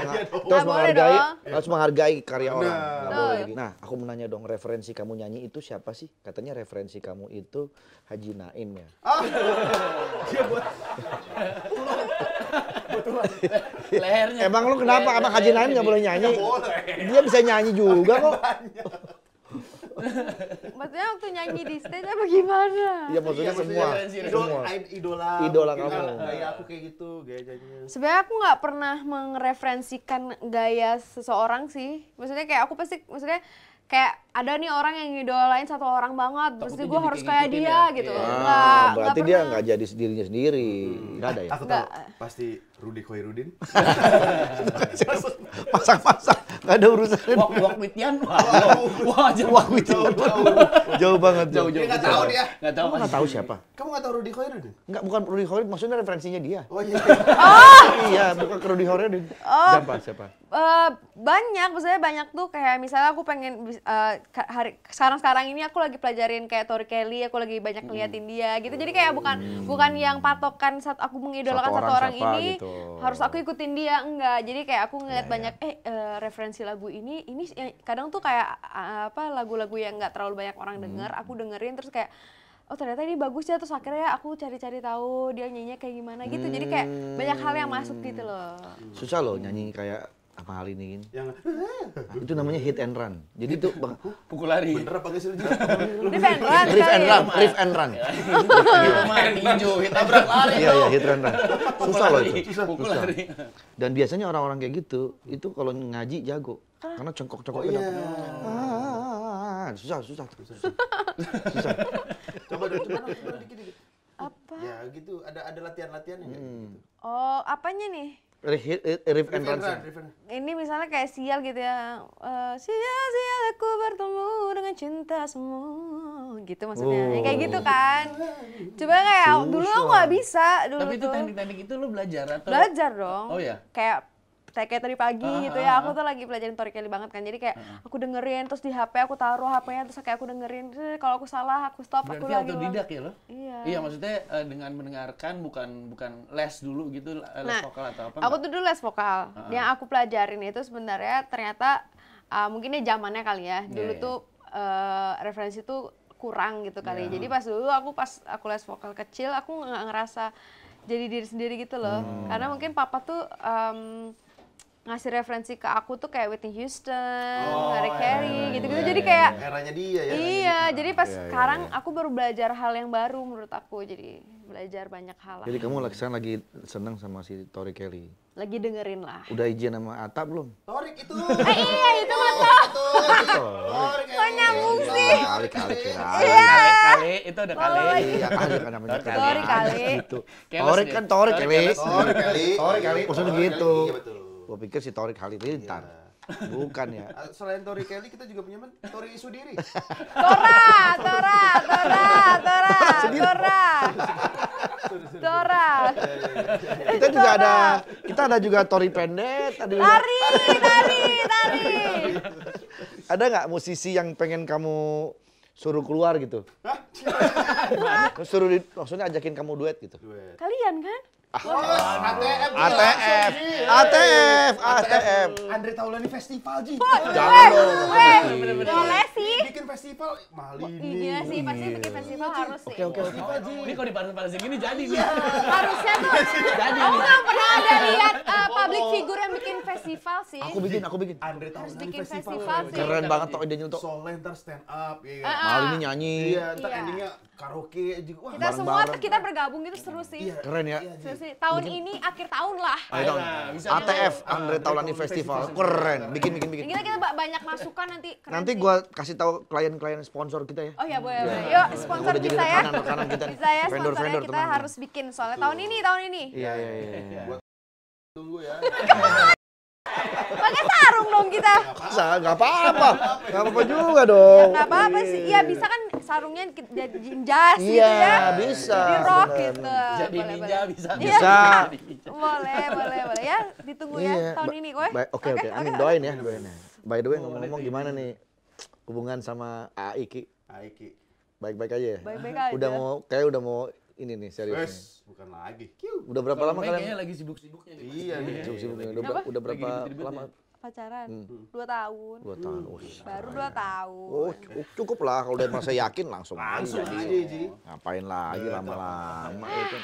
Kita harus menghargai, harus menghargai karya orang. Nggak boleh. Nah, aku menanya dong, referensi kamu nyanyi itu siapa sih? Katanya referensi kamu itu Haji Naim ya. Oh. Ah. Dia buat. Lehernya. Emang lu kenapa? Emang Haji Naim nggak boleh nyanyi? boleh. Dia bisa nyanyi juga kok. maksudnya waktu nyanyi di stage apa gimana? Iya maksudnya iya, semua. Idola, idola, idola kamu. Gaya aku kayak gitu, gaya nyanyinya. Sebenarnya aku nggak pernah mereferensikan gaya seseorang sih. Maksudnya kayak aku pasti, maksudnya kayak ada nih orang yang idolain satu orang banget, mesti gue harus kayak dia ya? gitu. Iya. Ah, nggak, berarti dia nggak jadi dirinya sendiri, nggak ada ya? Aku tahu, pasti Rudi Khairudin, Pasang-pasang, gak ada urusan. Wak Wak Witian, wah jauh. Wak Witian, jauh banget. Jauh jauh. Nggak tahu dia. Nggak tahu. Nggak tahu siapa. Kamu nggak tahu Rudi Khairudin? Nggak, bukan Rudi Khairudin, Maksudnya referensinya dia. Oh iya. Iya, bukan ke Khairudin. Khoirudin. Oh. Siapa? Siapa? Eh, banyak, maksudnya banyak tuh kayak misalnya aku pengen eh, hari sekarang-sekarang ini aku lagi pelajarin kayak Tori Kelly, aku lagi banyak ngeliatin hmm. dia gitu. Jadi kayak bukan hmm. bukan yang patokan saat aku mengidolakan satu orang, satu orang ini gitu harus aku ikutin dia enggak jadi kayak aku ngeliat yeah, iya. banyak yeah. eh uh, referensi lagu ini ini kadang tuh kayak uh, apa lagu-lagu yang enggak terlalu banyak orang hmm. denger aku dengerin terus kayak oh ternyata ini bagus ya terus akhirnya aku cari-cari tahu dia nyanyinya kayak gimana gitu hmm. jadi kayak banyak hal yang masuk gitu loh susah loh nyanyi kayak apa hal ini yang nah, itu namanya hit and run jadi itu pukul lari bener apa sih Rift and run Rift and run Rift and run hijau hit and run lari iya iya hit and run susah loh itu pukul lari dan biasanya orang-orang kayak gitu itu kalau ngaji jago ah. karena cengkok-cengkoknya oh, ah, susah susah susah coba dulu coba dikit-dikit apa ya gitu ada ada latihan-latihan ya gitu oh apanya nih Riff eh, eh, and Run. Ini misalnya kayak sial gitu ya. Uh, sial sial aku bertemu dengan cinta semua. Gitu maksudnya. Ya, kayak gitu oh. kan. Coba kayak Susah. dulu aku gak bisa dulu Tapi itu teknik-teknik itu lu belajar atau? Belajar dong. Oh ya. Kayak kayak tadi pagi uh, gitu ya aku tuh lagi pelajarin Tori Kelly banget kan jadi kayak uh, aku dengerin terus di HP aku taruh HP-nya terus kayak aku dengerin kalau aku salah aku stop aku lagi autodidak ya lo iya iya maksudnya uh, dengan mendengarkan bukan bukan les dulu gitu les nah, vokal atau apa aku tuh dulu les vokal uh, yang aku pelajarin itu sebenarnya ternyata uh, mungkin ya zamannya kali ya iya, dulu yeah, tuh Uh, referensi tuh kurang gitu kali yeah. Iya. jadi pas dulu aku pas aku les vokal kecil aku nggak ngerasa jadi diri sendiri gitu loh hmm. karena mungkin papa tuh um, ngasih referensi ke aku tuh kayak Whitney Houston, oh, Harry iya, Carey, iya, iya, gitu-gitu. Iya, jadi iya, kayak eranya dia ya. Iya, dia. jadi pas iya, iya, sekarang iya. aku baru belajar hal yang baru menurut aku. Jadi belajar banyak hal. Jadi kamu lagi sekarang lagi seneng sama si Tori Kelly. Lagi dengerin lah. Udah izin sama Ata belum? Torik itu. eh, iya itu mantap. Torik. Kok nyambung sih? Kali kali kira. Iya. Kali itu udah kali. Oh, iya kali kan namanya kali. Torik kali. Torik kan Torik Kelly. Torik kali. Torik kali. Maksudnya gitu. Iya betul. Gue pikir si Torik Halilintar. Iya. Bukan ya. Eh, selain Tori Kelly kita juga punya men Tori Sudiri. Tora, Tora, Tora, Tora, Tora. Tora. Iya, iya, iya. Kita juga ada kita ada juga Tori Pendek tadi. Tari, tari, tari. Ada nggak musisi yang pengen kamu suruh keluar gitu? Suruh di, maksudnya ajakin kamu duet gitu. Kalian kan? ATF, ah. ATF, ATF, ATF. Andre Taulani Festival Ji. Jangan dong. Boleh sih. Bikin festival mahal ini. Iya sih, pasti bikin iya, festival harus sih. Oke oke oke Ini kalau dipanas sih, ini jadi nih. Iya. Harusnya tuh. Jadi. Aku nggak pernah ada lihat eh, public figure yang bikin festival sih. Aku bikin, aku bikin. Andre Taulani bikin festival Keren banget tau iya. idenya untuk. Soalnya ntar stand up. Eh, eh. Mahal ini nyanyi. Iya, ntar endingnya karaoke Kita semua kita bergabung gitu seru sih. Keren ya. Seru sih? Tahun bikin. ini akhir tahun lah. Akhir tahun. ATF, Andre Taulani Festival. Festival. Keren. Bikin, bikin, bikin. Kita, kita banyak masukan nanti. Keren nanti gue kasih tahu klien-klien sponsor kita ya. Oh iya boleh, boleh. Yuk sponsor kita ya. Rekanan, kita bisa ya, sponsor vendor, kita harus bikin. Soalnya tahun ini, tahun ini. Iya, iya, iya. iya. iya, iya Tunggu ya. Pakai sarung dong kita. Enggak apa-apa. Enggak apa-apa juga dong. Enggak apa-apa sih. Iya bisa kan sarungnya jadi jas gitu iya, ya. Iya, bisa. Di rok gitu. Jadi boleh, ninja boleh. Iya, bisa. Bisa. boleh, boleh, boleh ya. Ditunggu ya iya, tahun ini, kowe. Oke, oke. Amin doain ya, doain ya. By the way ngomong-ngomong gimana nih hubungan sama Aiki? Aiki. Baik-baik aja ya? Baik-baik aja. Udah mau, kayak udah mau ini nih serius. Wes, bukan lagi. Udah berapa Kalo lama kalian? Kayaknya lagi sibuk-sibuknya nih. Iya, sibuk-sibuknya. Udah, udah berapa lama pacaran hmm. dua tahun dua tahun hmm. oh, baru dua tahun oh cukup lah kalau udah merasa yakin langsung langsung aja, aja. Iya. ngapain lagi iya, lama-lama itu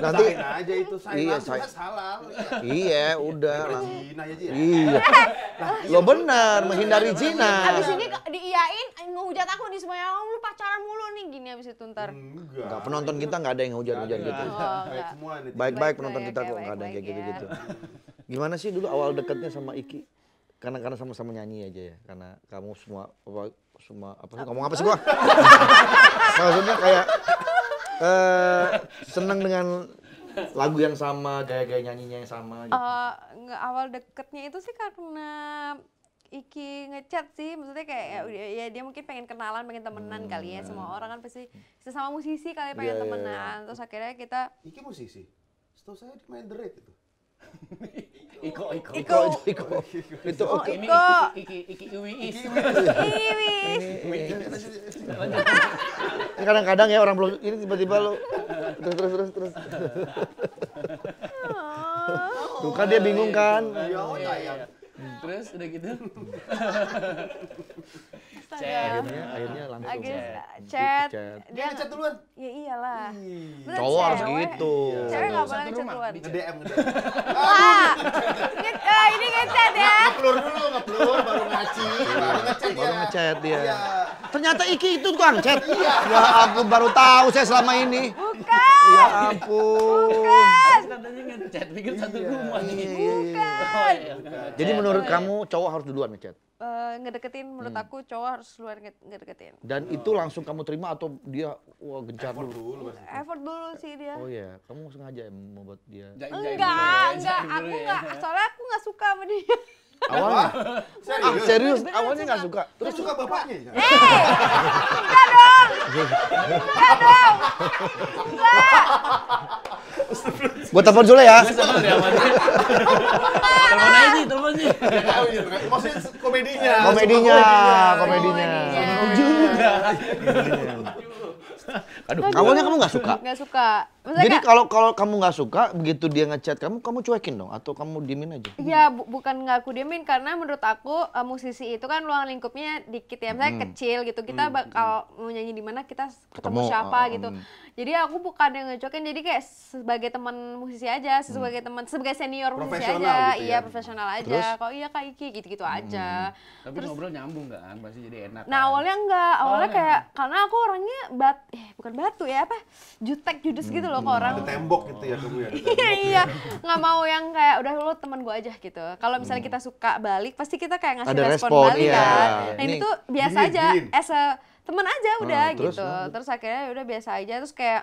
nanti aja itu saya iya, saya, salah iya udah iya. lah iya lo benar menghindari zina habis nah. ini diiyain eh, ngehujat aku nih semuanya oh, lu pacaran mulu nih gini habis itu ntar enggak, penonton kita enggak ada yang hujat hujat gitu oh, baik-baik penonton kita kok enggak ada yang kayak ya. gitu-gitu Gimana sih dulu awal dekatnya sama Iki? Karena karena sama-sama nyanyi aja ya. Karena kamu semua apa, semua apa sih ngomong apa sih gua? Maksudnya kayak eh seneng dengan lagu yang sama, gaya-gaya nyanyinya yang sama gitu. Uh, awal deketnya itu sih karena Iki ngechat sih, maksudnya kayak ya, ya dia mungkin pengen kenalan, pengen temenan hmm, kali ya. Semua hmm. orang kan pasti sesama musisi kali ya, pengen yeah, iya, iya. temenan. Yeah, yeah. Terus akhirnya kita Iki musisi. Setahu saya di main The itu. Iko, Iko, Iko, Iko, Iko Iko, Iko. Iko, Iki, Iki, Iwi, Iki, Iwi. Kadang-kadang ya orang belum ini tiba-tiba lo terus terus terus terus. Iko, Iko, Iko, Iko, Iko, Terus Iko, gitu. Iko, chat akhirnya akhirnya langsung chat. chat dia ngechat duluan ya iyalah cowok harus gitu. Iya. cewek. gitu cewek gak boleh ngechat duluan Di DM nge Wah. Eh, ini ngechat ya ngeplur dulu ngeplur baru ngaci iya, baru ngechat baru ya. dia iya. ternyata Iki itu tukang chat ya aku baru tahu saya selama ini bukan ya ampun bukan bukan jadi menurut kamu cowok harus duluan ngechat Eh, ngedeketin menurut hmm. aku cowok harus luar ngedeketin. Dan oh. itu langsung kamu terima atau dia wah gencar effort dulu? dulu effort dulu sih dia. Oh iya, kamu sengaja ya buat dia. Jain, jain enggak, enggak, aku enggak. Ya. Soalnya aku enggak suka sama dia. Awalnya? serius? Ah, serius? Awalnya enggak suka. Terus suka bapaknya Eh, enggak dong. Enggak Gue telepon Zule ya. ya telepon aja sih, telepon sih. Ya, Maksudnya komedinya. Komedinya, komedinya. Juga. Aduh. Aduh. Awalnya kamu nggak suka? Nggak suka. Maksudnya Jadi kalau gak... kalau kamu nggak suka, begitu dia ngechat kamu, kamu cuekin dong atau kamu diemin aja? Iya bu bukan nggak aku diemin karena menurut aku uh, musisi itu kan ruang lingkupnya dikit ya, misalnya hmm. kecil gitu. Kita hmm, bakal hmm. mau nyanyi di mana kita ketemu, ketemu siapa um, gitu. Hmm jadi aku bukan yang ngecokin, jadi kayak sebagai teman musisi aja hmm. sebagai teman sebagai senior musisi aja gitu ya. iya profesional aja kok iya kak Iki gitu-gitu hmm. aja tapi Terus, ngobrol nyambung kan pasti jadi enak nah kan? awalnya enggak awalnya oh, iya. kayak enak. karena aku orangnya bat eh bukan batu ya apa jutek judes hmm. gitu loh ke orang ada tembok gitu ya kamu ya iya iya nggak mau yang kayak udah lo teman gua aja gitu kalau misalnya hmm. kita suka balik pasti kita kayak ngasih ada respon, balik iya. kan nah, nah ini, tuh biasa aja gini. as temen aja ah, udah terus, gitu terus akhirnya ya udah biasa aja terus kayak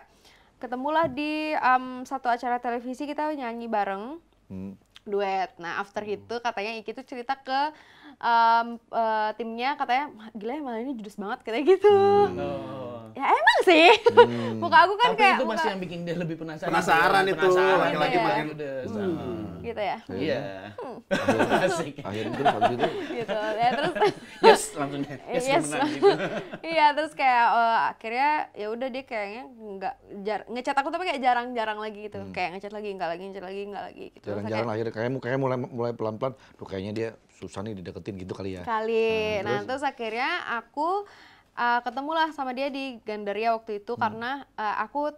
ketemulah di um, satu acara televisi kita nyanyi bareng hmm. duet nah after hmm. itu katanya Iki tuh cerita ke um, uh, timnya katanya gila ya malah ini judes banget kayak gitu hmm. Oh. ya emang sih hmm. muka aku kan Tapi kayak itu masih yang bikin dia lebih penasaran penasaran, gitu ya, penasaran itu laki-laki gitu ya. makin hmm. hmm gitu ya iya hmm. akhirnya terus gitu ya terus yes langsung yes, yes. menang gitu iya terus kayak uh, akhirnya ya udah dia kayaknya nggak ngecat aku tapi kayak jarang-jarang lagi gitu hmm. kayak ngecat lagi nggak lagi ngecat lagi nggak lagi gitu jarang-jarang akhirnya kayak kayak mulai mulai pelan-pelan tuh kayaknya dia susah nih dideketin gitu kali ya kali nah, nah terus, terus akhirnya aku uh, ketemulah sama dia di Gandaria waktu itu hmm. karena uh, aku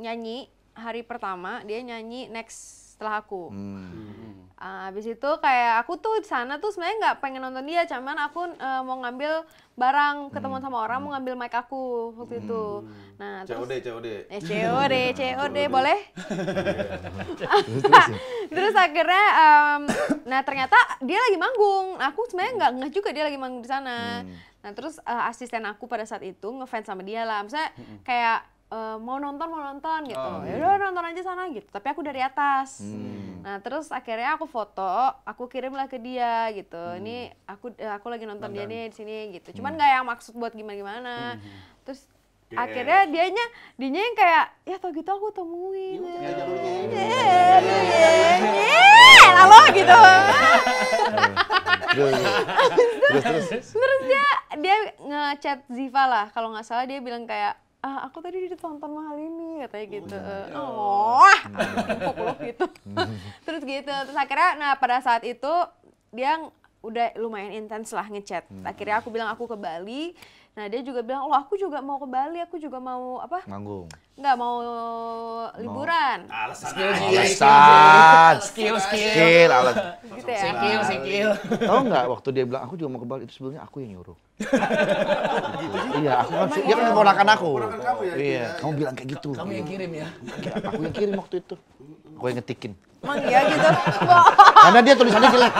nyanyi hari pertama dia nyanyi next setelah aku. Hmm. Uh, ah, abis itu kayak aku tuh di sana tuh sebenarnya nggak pengen nonton dia, cuman aku uh, mau ngambil barang ketemu hmm. sama orang mau hmm. ngambil mic aku waktu hmm. itu. Nah, COD, terus, COD. Eh, COD, COD, boleh? Ya? terus, akhirnya, um, nah ternyata dia lagi manggung. Aku sebenarnya nggak nggak juga dia lagi manggung di sana. Hmm. Nah terus uh, asisten aku pada saat itu ngefans sama dia lah. Misalnya hmm. kayak Eh, mau nonton mau nonton gitu oh, ya iya. udah nonton aja sana gitu tapi aku dari atas hmm. nah terus akhirnya aku foto aku kirimlah ke dia gitu hmm. ini aku eh, aku lagi nonton dia nih di sini gitu hmm. cuman nggak hmm. yang maksud buat gimana gimana hmm. terus yeah. akhirnya dianya dianya yang kayak ya tau gitu aku temuin lalu iya, eh, gitu iya. terus terus terus dia dia ngechat Ziva lah kalau nggak salah dia bilang kayak ah, aku tadi ditonton mahal ini katanya oh, gitu iya, iya. oh, oh loh gitu terus gitu terus akhirnya nah pada saat itu dia udah lumayan intens lah ngechat hmm. akhirnya aku bilang aku ke Bali nah dia juga bilang oh aku juga mau ke Bali aku juga mau apa manggung nggak mau liburan. Mau. Alasan, alasan, alasan, skill, skill, skill, alasan gitu ya. skill skill tau sikil. nggak waktu dia bilang aku juga mau ke Bali itu sebelumnya aku yang nyuruh. Gitu iya, aku kan dia kan keponakan aku. kamu ya. Iya, gitu ya. kamu bilang kayak gitu. Kamu yang kirim ya. Aku yang kirim waktu itu. Aku yang ngetikin. Emang iya gitu? Karena dia tulisannya jelek.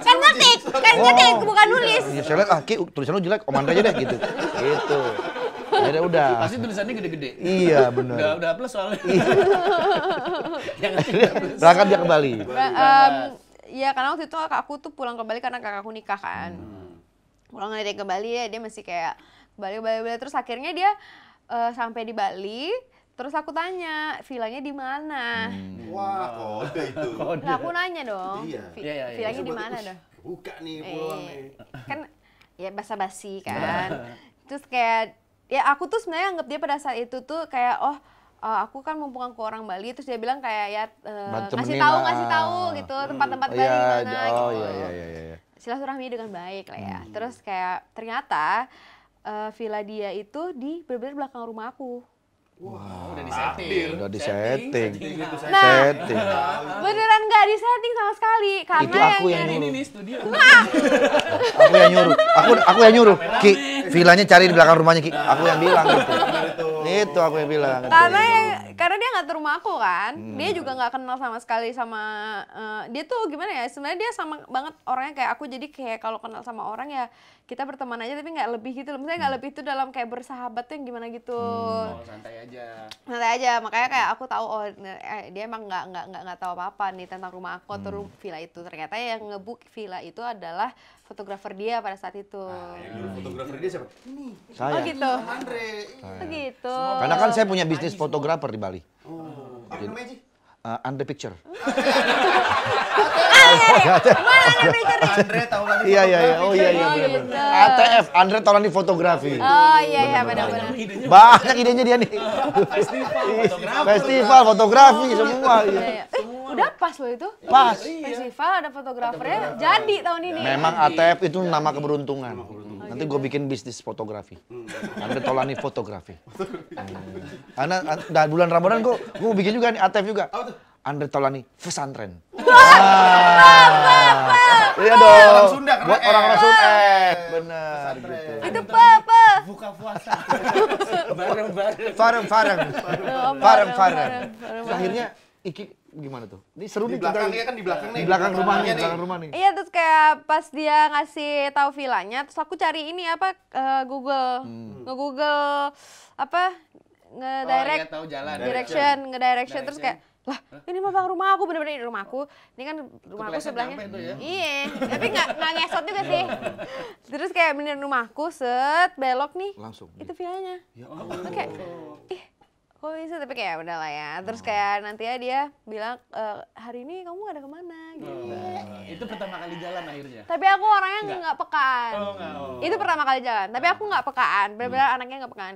kan ngetik, kan ngetik, bukan nulis. Iya, saya lihat, ah, lu jelek, om aja deh gitu. Gitu. Akhirnya udah. Pasti tulisannya gede-gede. Iya benar. Udah, udah plus soalnya. Iya. yang berangkat dia Bali. Um, ya karena waktu itu aku tuh pulang ke Bali karena kakakku nikah kan. Hmm. Pulang dari ke Bali ya dia masih kayak Bali Bali Bali terus akhirnya dia uh, sampai di Bali Terus aku tanya, vilanya di mana? Hmm. Wah, kode itu. Kode. Nah, aku nanya dong. Iya. iya, iya, iya. Vilanya di mana dah? Buka nih eh, pulang eh, nih. Kan ya basa-basi kan. Terus kayak ya aku tuh sebenarnya anggap dia pada saat itu tuh kayak oh uh, aku kan mumpung aku orang Bali terus dia bilang kayak ya uh, ngasih tahu nah. ngasih tahu gitu hmm, tempat-tempat iya, Bali yeah, mana gitu. oh, gitu. iya, iya, iya. iya, iya. Silaturahmi dengan baik lah ya. Hmm. Terus kayak ternyata uh, villa dia itu di benar-benar belakang rumah aku. Wah, wow, udah disetting. Udah disetting. Gitu, nah, setting. Setting. Nah, setting. beneran nggak disetting sama sekali karena itu aku yang, yang nyuruh. Nah. aku yang nyuruh. Aku aku yang nyuruh. Ki, vilanya cari di belakang rumahnya Ki. Aku yang bilang nah, gitu. Itu aku yang bilang. Karena yang karena dia nggak ke rumah aku kan, hmm. dia juga nggak kenal sama sekali sama uh, dia tuh gimana ya? Sebenarnya dia sama banget orangnya kayak aku jadi kayak kalau kenal sama orang ya kita berteman aja tapi nggak lebih gitu. Misalnya nggak hmm. lebih itu dalam kayak bersahabat tuh yang gimana gitu. Hmm, oh, santai aja. Santai aja. Makanya kayak aku tahu oh eh, dia emang nggak nggak nggak tahu apa-apa nih tentang rumah aku hmm. atau villa itu. Ternyata yang ngebuk villa itu adalah fotografer dia pada saat itu. Nah, yang hmm. fotografer dia siapa? Ini. Oh, saya. Oh gitu. Andre. Oh gitu. Karena kan saya punya bisnis fotografer di Bali. Oh. Apa namanya sih? Eh, uh, under picture. Andre tahu kan Iya iya iya. Oh iya iya. ATF Andre tahu lagi fotografi. Oh iya iya, gitu. oh, iya, iya benar-benar. Banyak idenya dia nih. Festival fotografi. semua. Iya. Udah pas loh itu. Pas. Festival iya. ada fotografernya, jadi tahun ini. Memang ATF iya. itu nama keberuntungan. Nanti gue bikin bisnis fotografi. Hmm. Andre Tolani fotografi. Karena dah bulan Ramadan gue gue bikin juga nih ATF juga. Andre Tolani pesantren. Iya dong. Sunda, Buat orang-orang Sunda. Eh, Benar. Gitu. Itu apa? Buka puasa. Bareng-bareng. Farem-farem. Farem-farem. Akhirnya Iki gimana tuh? Ini seru di nih belakangnya kan di belakang iya nih. Di belakang rumah nih, belakang rumah nih. Iya terus kayak pas dia ngasih tahu vilanya, terus aku cari ini apa uh, Google, hmm. nge-Google apa oh, nge-direct oh, ya, jalan. Direction, direction, nge-direction terus kayak lah ini mah bang rumah aku bener-bener ini rumah aku ini kan rumah aku sebelahnya ya. iya tapi nggak nggak ngesot juga sih terus kayak bener rumahku set belok nih langsung itu vilanya ya, oh. oke kok bisa tapi kayak udah lah ya terus hmm. kayak nanti ya dia bilang e, hari ini kamu ada kemana gitu oh, nah. itu pertama kali jalan akhirnya tapi aku orangnya nggak pekaan oh, enggak, oh. itu pertama kali jalan tapi aku hmm. nggak pekaan benar-benar hmm. anaknya nggak pekaan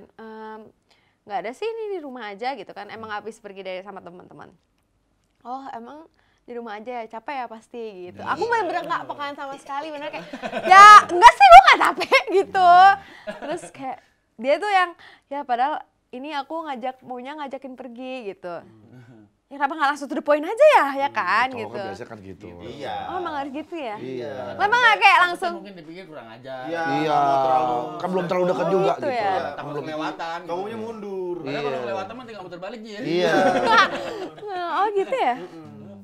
nggak um, ada sih ini di rumah aja gitu kan emang hmm. habis pergi dari sama teman-teman oh emang di rumah aja ya capek ya pasti gitu. Iya. Aku benar-benar nggak pekaan sama sekali benar kayak ya enggak sih gue nggak capek gitu. Terus kayak dia tuh yang ya padahal ini aku ngajak maunya ngajakin pergi gitu. Hmm. Ya kenapa nggak langsung to the point aja ya, ya hmm, kan hmm, gitu. Kan biasa kan gitu. Iya. Oh emang harus gitu ya? Iya. Memang nggak kayak langsung? Mungkin dipikir kurang aja. Iya. iya. Terlalu, kan belum terlalu dekat oh, juga gitu. gitu. Ya. Takut belum lewatan. Gitu. Kamunya mundur. Karena iya. kalau lewatan mah tinggal muter balik ya. Iya. oh gitu ya?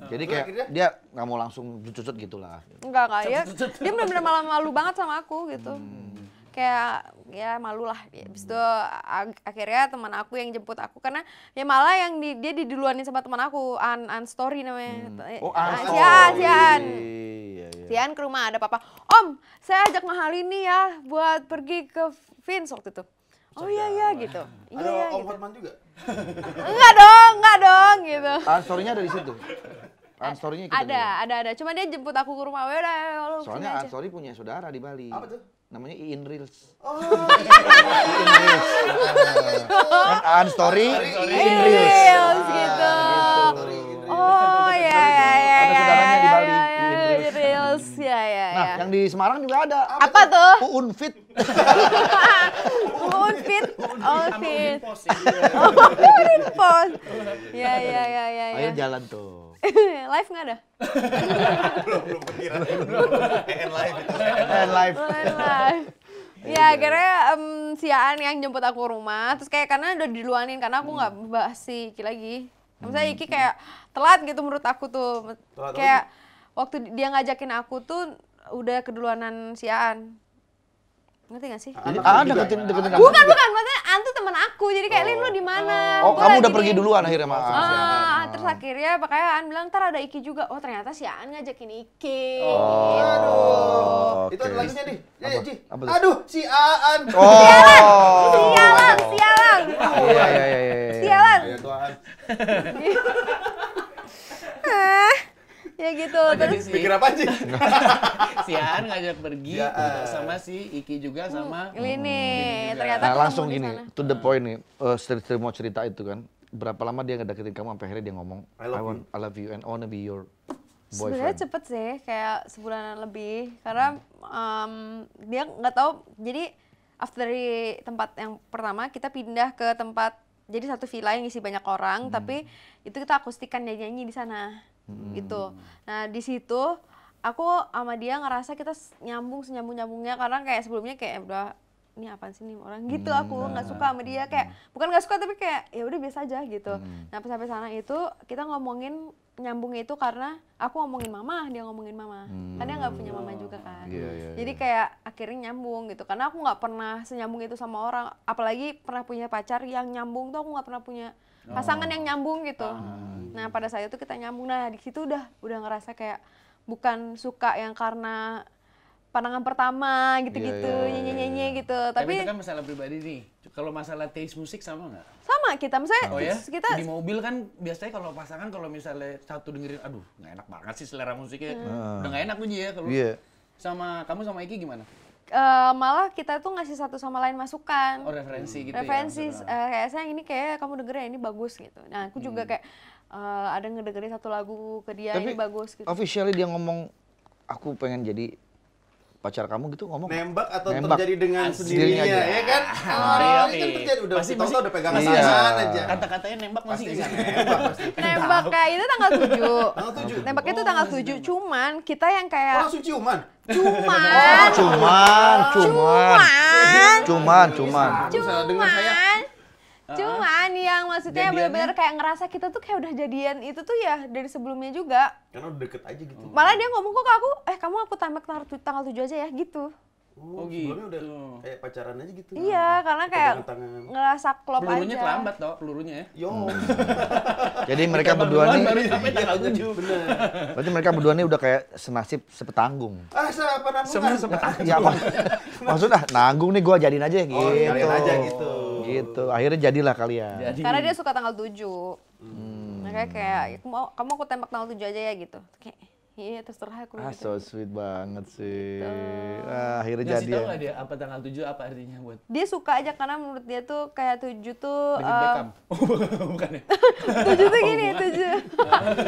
Jadi kayak dia nggak mau langsung cucut gitulah. Enggak, enggak. Ya. Dia, dia benar-benar malah malu banget sama aku gitu. Hmm kayak ya malu lah ya, itu ak akhirnya teman aku yang jemput aku karena ya malah yang di, dia diduluanin sama teman aku an an story namanya hmm. oh an story Sian, Sian. Iya, iya. Sian ke rumah ada papa om saya ajak mahal ini ya buat pergi ke Vince waktu itu Oh iya iya gitu. Iya iya. Om gitu. Hotman juga? enggak dong, enggak dong gitu. ada dari situ. Ansorinya kita ada, juga. ada, ada. Cuma dia jemput aku ke rumah gue ya ya udah. Soalnya story punya saudara di Bali. Apa tuh? namanya in Reels. Oh. Kan Story, in Reels. Ah, gitu. Gitu, gitu. Oh ya ya ya. Ada iya, saudaranya ya, di iya, Bali. Ya, ya, Reels. ya ya. Nah, yang di Semarang juga ada. Apa, tuh? Uun Fit. Uun Fit. Oh Fit. Oh Uun Post. Ya ya ya ya. Ayo jalan tuh. live nggak ada? belum, belum kira. En live itu. live. Oh, live. Ya akhirnya um, si Aan yang jemput aku rumah, terus kayak karena udah diluanin karena aku hmm. nggak hmm. bahas si Iki lagi. Misalnya hmm, Iki hmm. kayak telat gitu menurut aku tuh, telat kayak waktu dia ngajakin aku tuh udah keduluanan si Aan. Ngerti gak sih? Jadi, ada ah, gitu. deketin deketin kamu. Bukan, bukan. Maksudnya Antu teman aku. Jadi kayak Lin lu di mana? Oh, kamu udah pergi duluan akhirnya sama ah, iya. ah, terus akhirnya pakai An bilang, "Ntar ada Iki juga." Oh, ternyata si An ngajakin Iki. Oh. Aduh. Itu ada lagunya nih. Ya, Ji. Ya, Aduh, si Aan. Oh. Sialan, sialan, oh. sialan. Iya, iya, iya, iya, iya. Sialan. Ya Tuhan. ya gitu oh, terus pikir apa sih si ngajak pergi ya. Eh. sama si Iki juga uh, sama ini hmm. ternyata nah, langsung gini to the hmm. point nih uh, eh, -seri mau cerita itu kan berapa lama dia ngedeketin kamu sampai akhirnya dia ngomong I love, I want, you. I love you and I wanna be your boyfriend Sebenarnya cepet sih, kayak sebulanan lebih. Karena um, dia nggak tahu. Jadi after dari tempat yang pertama kita pindah ke tempat jadi satu villa yang isi banyak orang, hmm. tapi itu kita akustikan nyanyi nyanyi di sana hmm. gitu nah di situ aku sama dia ngerasa kita nyambung senyambung nyambungnya karena kayak sebelumnya kayak eh, udah ini apa sih nih orang gitu hmm. aku nggak suka sama dia kayak hmm. bukan nggak suka tapi kayak ya udah biasa aja gitu hmm. nah pas sampai sana itu kita ngomongin nyambung itu karena aku ngomongin mama dia ngomongin mama hmm. karena nggak punya mama juga kan yeah, yeah, iya. jadi kayak akhirnya nyambung gitu karena aku nggak pernah senyambung itu sama orang apalagi pernah punya pacar yang nyambung tuh aku nggak pernah punya Oh. pasangan yang nyambung gitu. Ah. Nah pada saat itu kita nyambung. Nah di situ udah udah ngerasa kayak bukan suka yang karena pandangan pertama gitu-gitu yeah, yeah, iya, nyanyi nyanyi iya, yeah. gitu tapi, tapi itu kan masalah pribadi nih kalau masalah taste musik sama nggak sama kita misalnya oh, ya? kita di mobil kan biasanya kalau pasangan kalau misalnya satu dengerin aduh nggak enak banget sih selera musiknya hmm. udah nggak enak bunyi ya kalau yeah. sama kamu sama Iki gimana uh, malah kita tuh ngasih satu sama lain masukan. Oh, referensi hmm. gitu. Ya, referensi ya, uh, kayak saya ini kayak kamu dengerin ini bagus gitu. Nah, aku hmm. juga kayak uh, ada ngedengerin satu lagu ke dia Tapi, ini bagus gitu. Officially dia ngomong aku pengen jadi pacar kamu gitu ngomong nembak atau nembak. terjadi dengan sendirinya, sendirinya ya kan oh, oh iya. kan terjadi udah pasti masih udah pegangan iya. aja kan kata-katanya nembak masih kan nembak nembak kayak eh, itu tanggal tujuh nembak itu tanggal tujuh oh, cuman kita yang kayak oh, langsung ciuman cuman oh, cuman. cuman. cuman. cuman. cuman. cuman. cuman. cuman. Cuman yang maksudnya bener benar kayak ngerasa kita tuh kayak udah jadian itu tuh ya dari sebelumnya juga. Karena udah deket aja gitu. Malah dia ngomong kok ke aku, eh kamu aku tamat tanggal, tanggal 7 aja ya gitu. Oh, oh gitu. udah kayak pacaran aja gitu. Iya, nah, karena kayak ngerasa klop aja. Pelurunya terlambat toh. pelurunya ya. Yo. Hmm. Jadi mereka berdua nih sampai tanggal 7. Iya, Benar. Berarti mereka berdua nih udah kayak senasib sepetanggung. Ah, sepetanggung. nanggung? sepetanggung. Ya, maksudnya ah, nanggung nih gua jadiin aja oh, iya, gitu. Oh, aja gitu. Gitu. Akhirnya jadilah kalian. Jadi. Karena dia suka tanggal 7. Hmm. Makanya kayak kamu aku tembak tanggal 7 aja ya gitu. Kayak Iya, yeah, terserah aku. Ah, gitu. so sweet banget gitu. sih. Gitu. Ah, akhirnya ya. Nggak jadi. Ya. Tahu dia apa tanggal 7 apa artinya buat? Dia suka aja karena menurut dia tuh kayak 7 tuh um, Beckham. Oh, bukan ya. 7 tuh gini, 7.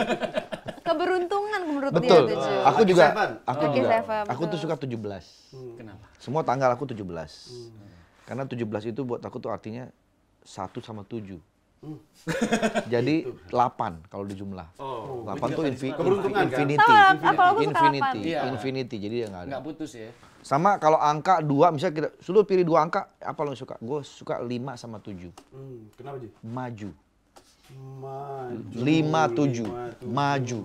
Keberuntungan menurut Betul. dia 7. Betul. Aku juga aku oh. juga. Seven, aku tuh suka 17. Hmm. Kenapa? Semua tanggal aku 17. Hmm. Karena 17 itu buat aku tuh artinya 1 sama 7. Jadi gitu. 8 kalau dijumlah. Oh. 8 tuh infi infinity. Kan? Infinity. Infinity. Iya. Infinity. Jadi ya enggak ada. Enggak putus ya. Sama kalau angka 2 misalnya kita suruh pilih dua angka apa lo suka? Gue suka 5 sama 7. Hmm, kenapa, Ji? Maju. Maju. 5 7. Maju. Maju.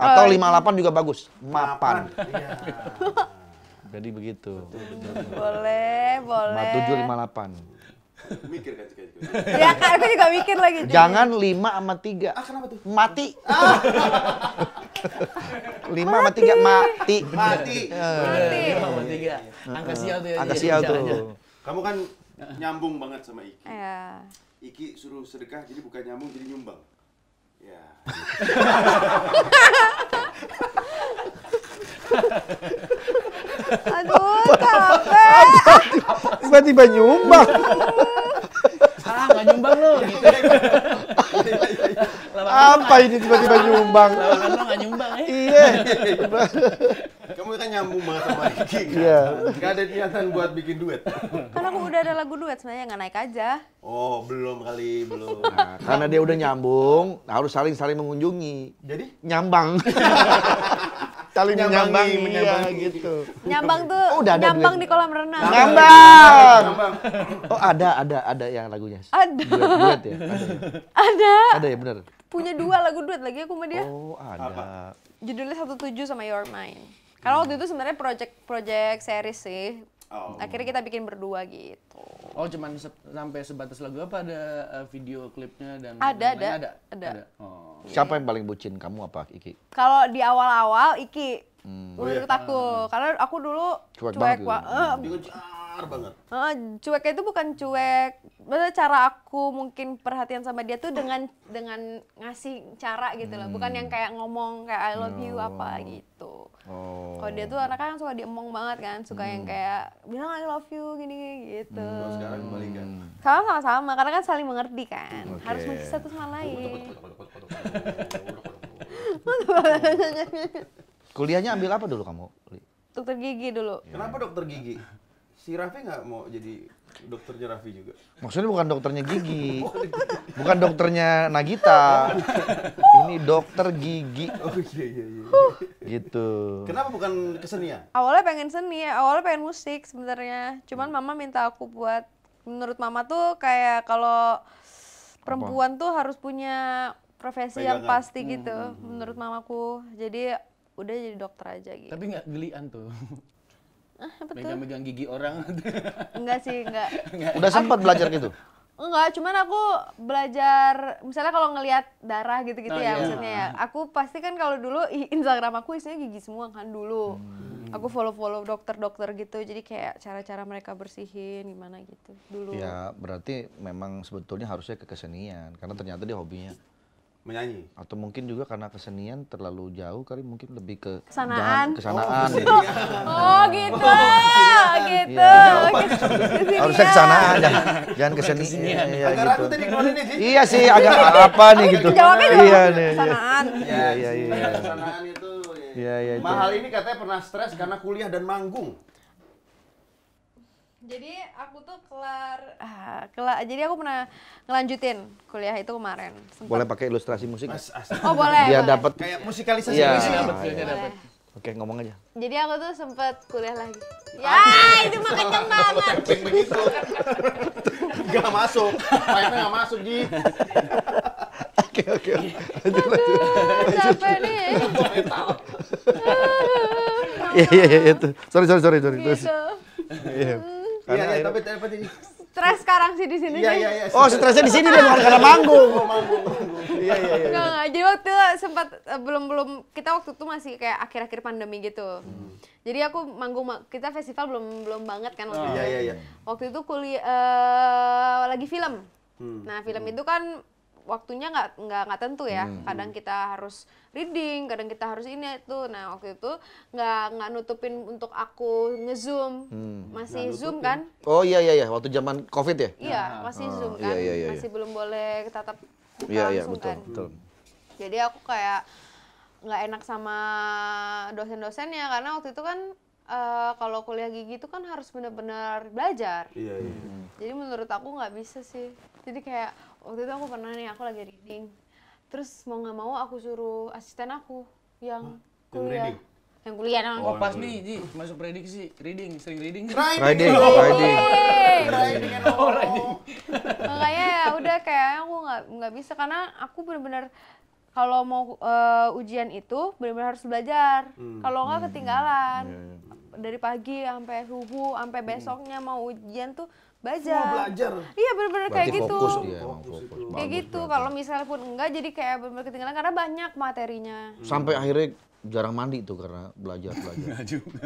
Atau 58 iya. juga bagus. Mapan. Iya. Jadi begitu. Betul, betul. Boleh, boleh. 57 58 mikir kan juga. Gitu. ya kan aku juga mikir lagi. Jangan lima sama tiga. Ah kenapa tuh? Mati. lima sama tiga mati. Mati. Eh. Mati. sama iya. tiga. Eh, angka sial tuh. Ya, angka sial tuh. Kamu kan nyambung banget sama Iki. Iya. Iki suruh sedekah jadi bukan nyambung jadi nyumbang. Ya. Aduh, capek. Tiba-tiba nyumbang. Salah, nggak nyumbang lo. Gitu. Apa ini tiba-tiba nyumbang? Lawakan lo nggak nyumbang ya? Iya. Kamu kan nyambung banget sama Iki. Kan? Iya. Gak ada niatan buat bikin duet. Karena aku udah ada lagu duet sebenarnya nggak naik aja. Oh, belum kali, belum. Nah, karena dia udah nyambung, harus saling-saling mengunjungi. Jadi? Nyambang. saling nyambang menyambangi iya, gitu. Nyambang tuh. Oh, udah ada nyambang duit. di kolam renang. Nyambang. Oh, ada ada ada yang lagunya. Ada. Duet, duet ya. Ada. Ada. Ada ya benar. Punya dua lagu duet lagi aku sama dia. Oh, ada. Apa? Judulnya 17 sama Your Mind. kalau waktu itu sebenarnya project project series sih Oh. Akhirnya kita bikin berdua gitu. Oh, cuman se sampai sebatas lagu apa ada eh, video klipnya dan ada ada. ada ada ada. Oh. Siapa yang paling bucin kamu apa Iki? Kalau di awal-awal Iki hmm. menurut oh, iya. aku hmm. karena aku dulu cuek, cuek banget. Cuek gitu. eh, besar banget. Uh, cueknya itu bukan cuek, maksudnya cara aku mungkin perhatian sama dia tuh dengan dengan ngasih cara gitu loh, hmm. bukan yang hmm. kayak ngomong kayak I love you oh. apa gitu. Oh. Kalau dia tuh anak kan suka diemong banget kan, suka hmm. yang kayak bilang I love you gini, -gini gitu. Hmm, kalau sekarang kan. Hmm. Sama sama sama, karena kan saling mengerti kan, okay. harus mengerti satu sama lain. Kuliahnya ambil apa dulu kamu? Dokter gigi dulu. Kenapa dokter gigi? Si Raffi nggak mau jadi dokternya Raffi juga? Maksudnya bukan dokternya gigi, oh, iya. bukan dokternya Nagita. Ini dokter gigi. Oh iya iya iya. Gitu. Kenapa bukan kesenian? Awalnya pengen seni, awalnya pengen musik sebenarnya. Cuman hmm. mama minta aku buat menurut mama tuh kayak kalau perempuan Apa? tuh harus punya profesi Pegangan. yang pasti hmm, gitu hmm, menurut mamaku. Jadi udah jadi dokter aja gitu. Tapi nggak gelian tuh. Ah, Megang-megang gigi orang. enggak sih, enggak. enggak. Udah sempat belajar gitu? Enggak, cuman aku belajar misalnya kalau ngelihat darah gitu-gitu oh, ya iya. maksudnya ya. Hmm. Aku pasti kan kalau dulu Instagram aku isinya gigi semua kan dulu. Hmm. Aku follow-follow dokter-dokter gitu. Jadi kayak cara-cara mereka bersihin gimana gitu dulu. Ya, berarti memang sebetulnya harusnya ke kesenian karena ternyata dia hobinya menyanyi atau mungkin juga karena kesenian terlalu jauh kali mungkin lebih ke kesanaan kesanaan oh, gitu. gitu. oh gitu oh, iya. oh iya. gitu ya. harusnya kesanaan jangan jangan kesenian, kesenian iya, agak gitu. Eh. iya sih agak apa nih gitu iya nih iya, kesanaan iya iya iya kesanaan itu Iya, iya, mahal ini katanya pernah stres karena kuliah dan manggung jadi aku tuh kelar, ah, kelar. Jadi aku pernah ngelanjutin kuliah itu kemarin. Sempat. Boleh pakai ilustrasi musik? mas, oh boleh. Dia dapat kayak musikalisasi. Iya. Dapat iya, dapat. Iya, oke, ngomong aja. Jadi aku tuh sempet kuliah lagi. Ya, ah. itu mah kenceng banget. begitu. Gak masuk. Kayaknya gak masuk, Ji. Oke, oke. Lanjut, lanjut. Capek nih. Iya, iya, iya. Sorry, sorry, sorry. sorry. Gitu. Iya. Iya, iya, tapi ini? stres sekarang sih di sini. Iya, iya, iya. Oh, stresnya di sini deh, bukan karena oh, manggung. manggung, Iya, iya, iya. Jadi waktu sempat eh, belum belum kita waktu itu masih kayak akhir-akhir pandemi gitu. Hmm. Jadi aku manggung kita festival belum belum banget kan waktu oh, itu. Iya, iya, iya. Waktu itu kuliah uh, lagi film. Hmm. Nah, film hmm. itu kan waktunya nggak nggak nggak tentu ya. Kadang kita harus reading kadang kita harus ini itu nah waktu itu nggak nggak nutupin untuk aku ngezoom hmm. masih zoom kan oh iya iya iya waktu zaman covid ya iya ah, masih oh, zoom iya, kan iya, iya, iya. masih belum boleh tatap iya, iya, langsung betul, kan betul. jadi aku kayak nggak enak sama dosen-dosennya karena waktu itu kan uh, kalau kuliah gigi itu kan harus benar-benar belajar. Iya, iya. Hmm. Jadi menurut aku nggak bisa sih. Jadi kayak waktu itu aku pernah nih aku lagi reading terus mau nggak mau aku suruh asisten aku yang Hah? kuliah yang kuliah dong. Oh, oh pas nih Ji, masuk prediksi, reading, sering reading. Riding, riding, oh. riding. riding. Oh, riding. Makanya ya udah kayak aku nggak nggak bisa karena aku benar-benar kalau mau uh, ujian itu benar-benar harus belajar. Hmm. Kalau nggak hmm. ketinggalan. Hmm. Dari pagi sampai subuh, sampai hmm. besoknya mau ujian tuh belajar. Mau belajar. Iya benar-benar kayak gitu. dia, fokus. fokus. Kayak gitu. Kalau misalnya pun enggak jadi kayak benar-benar ketinggalan karena banyak materinya. Hmm. Sampai akhirnya jarang mandi tuh karena belajar belajar. Enggak juga.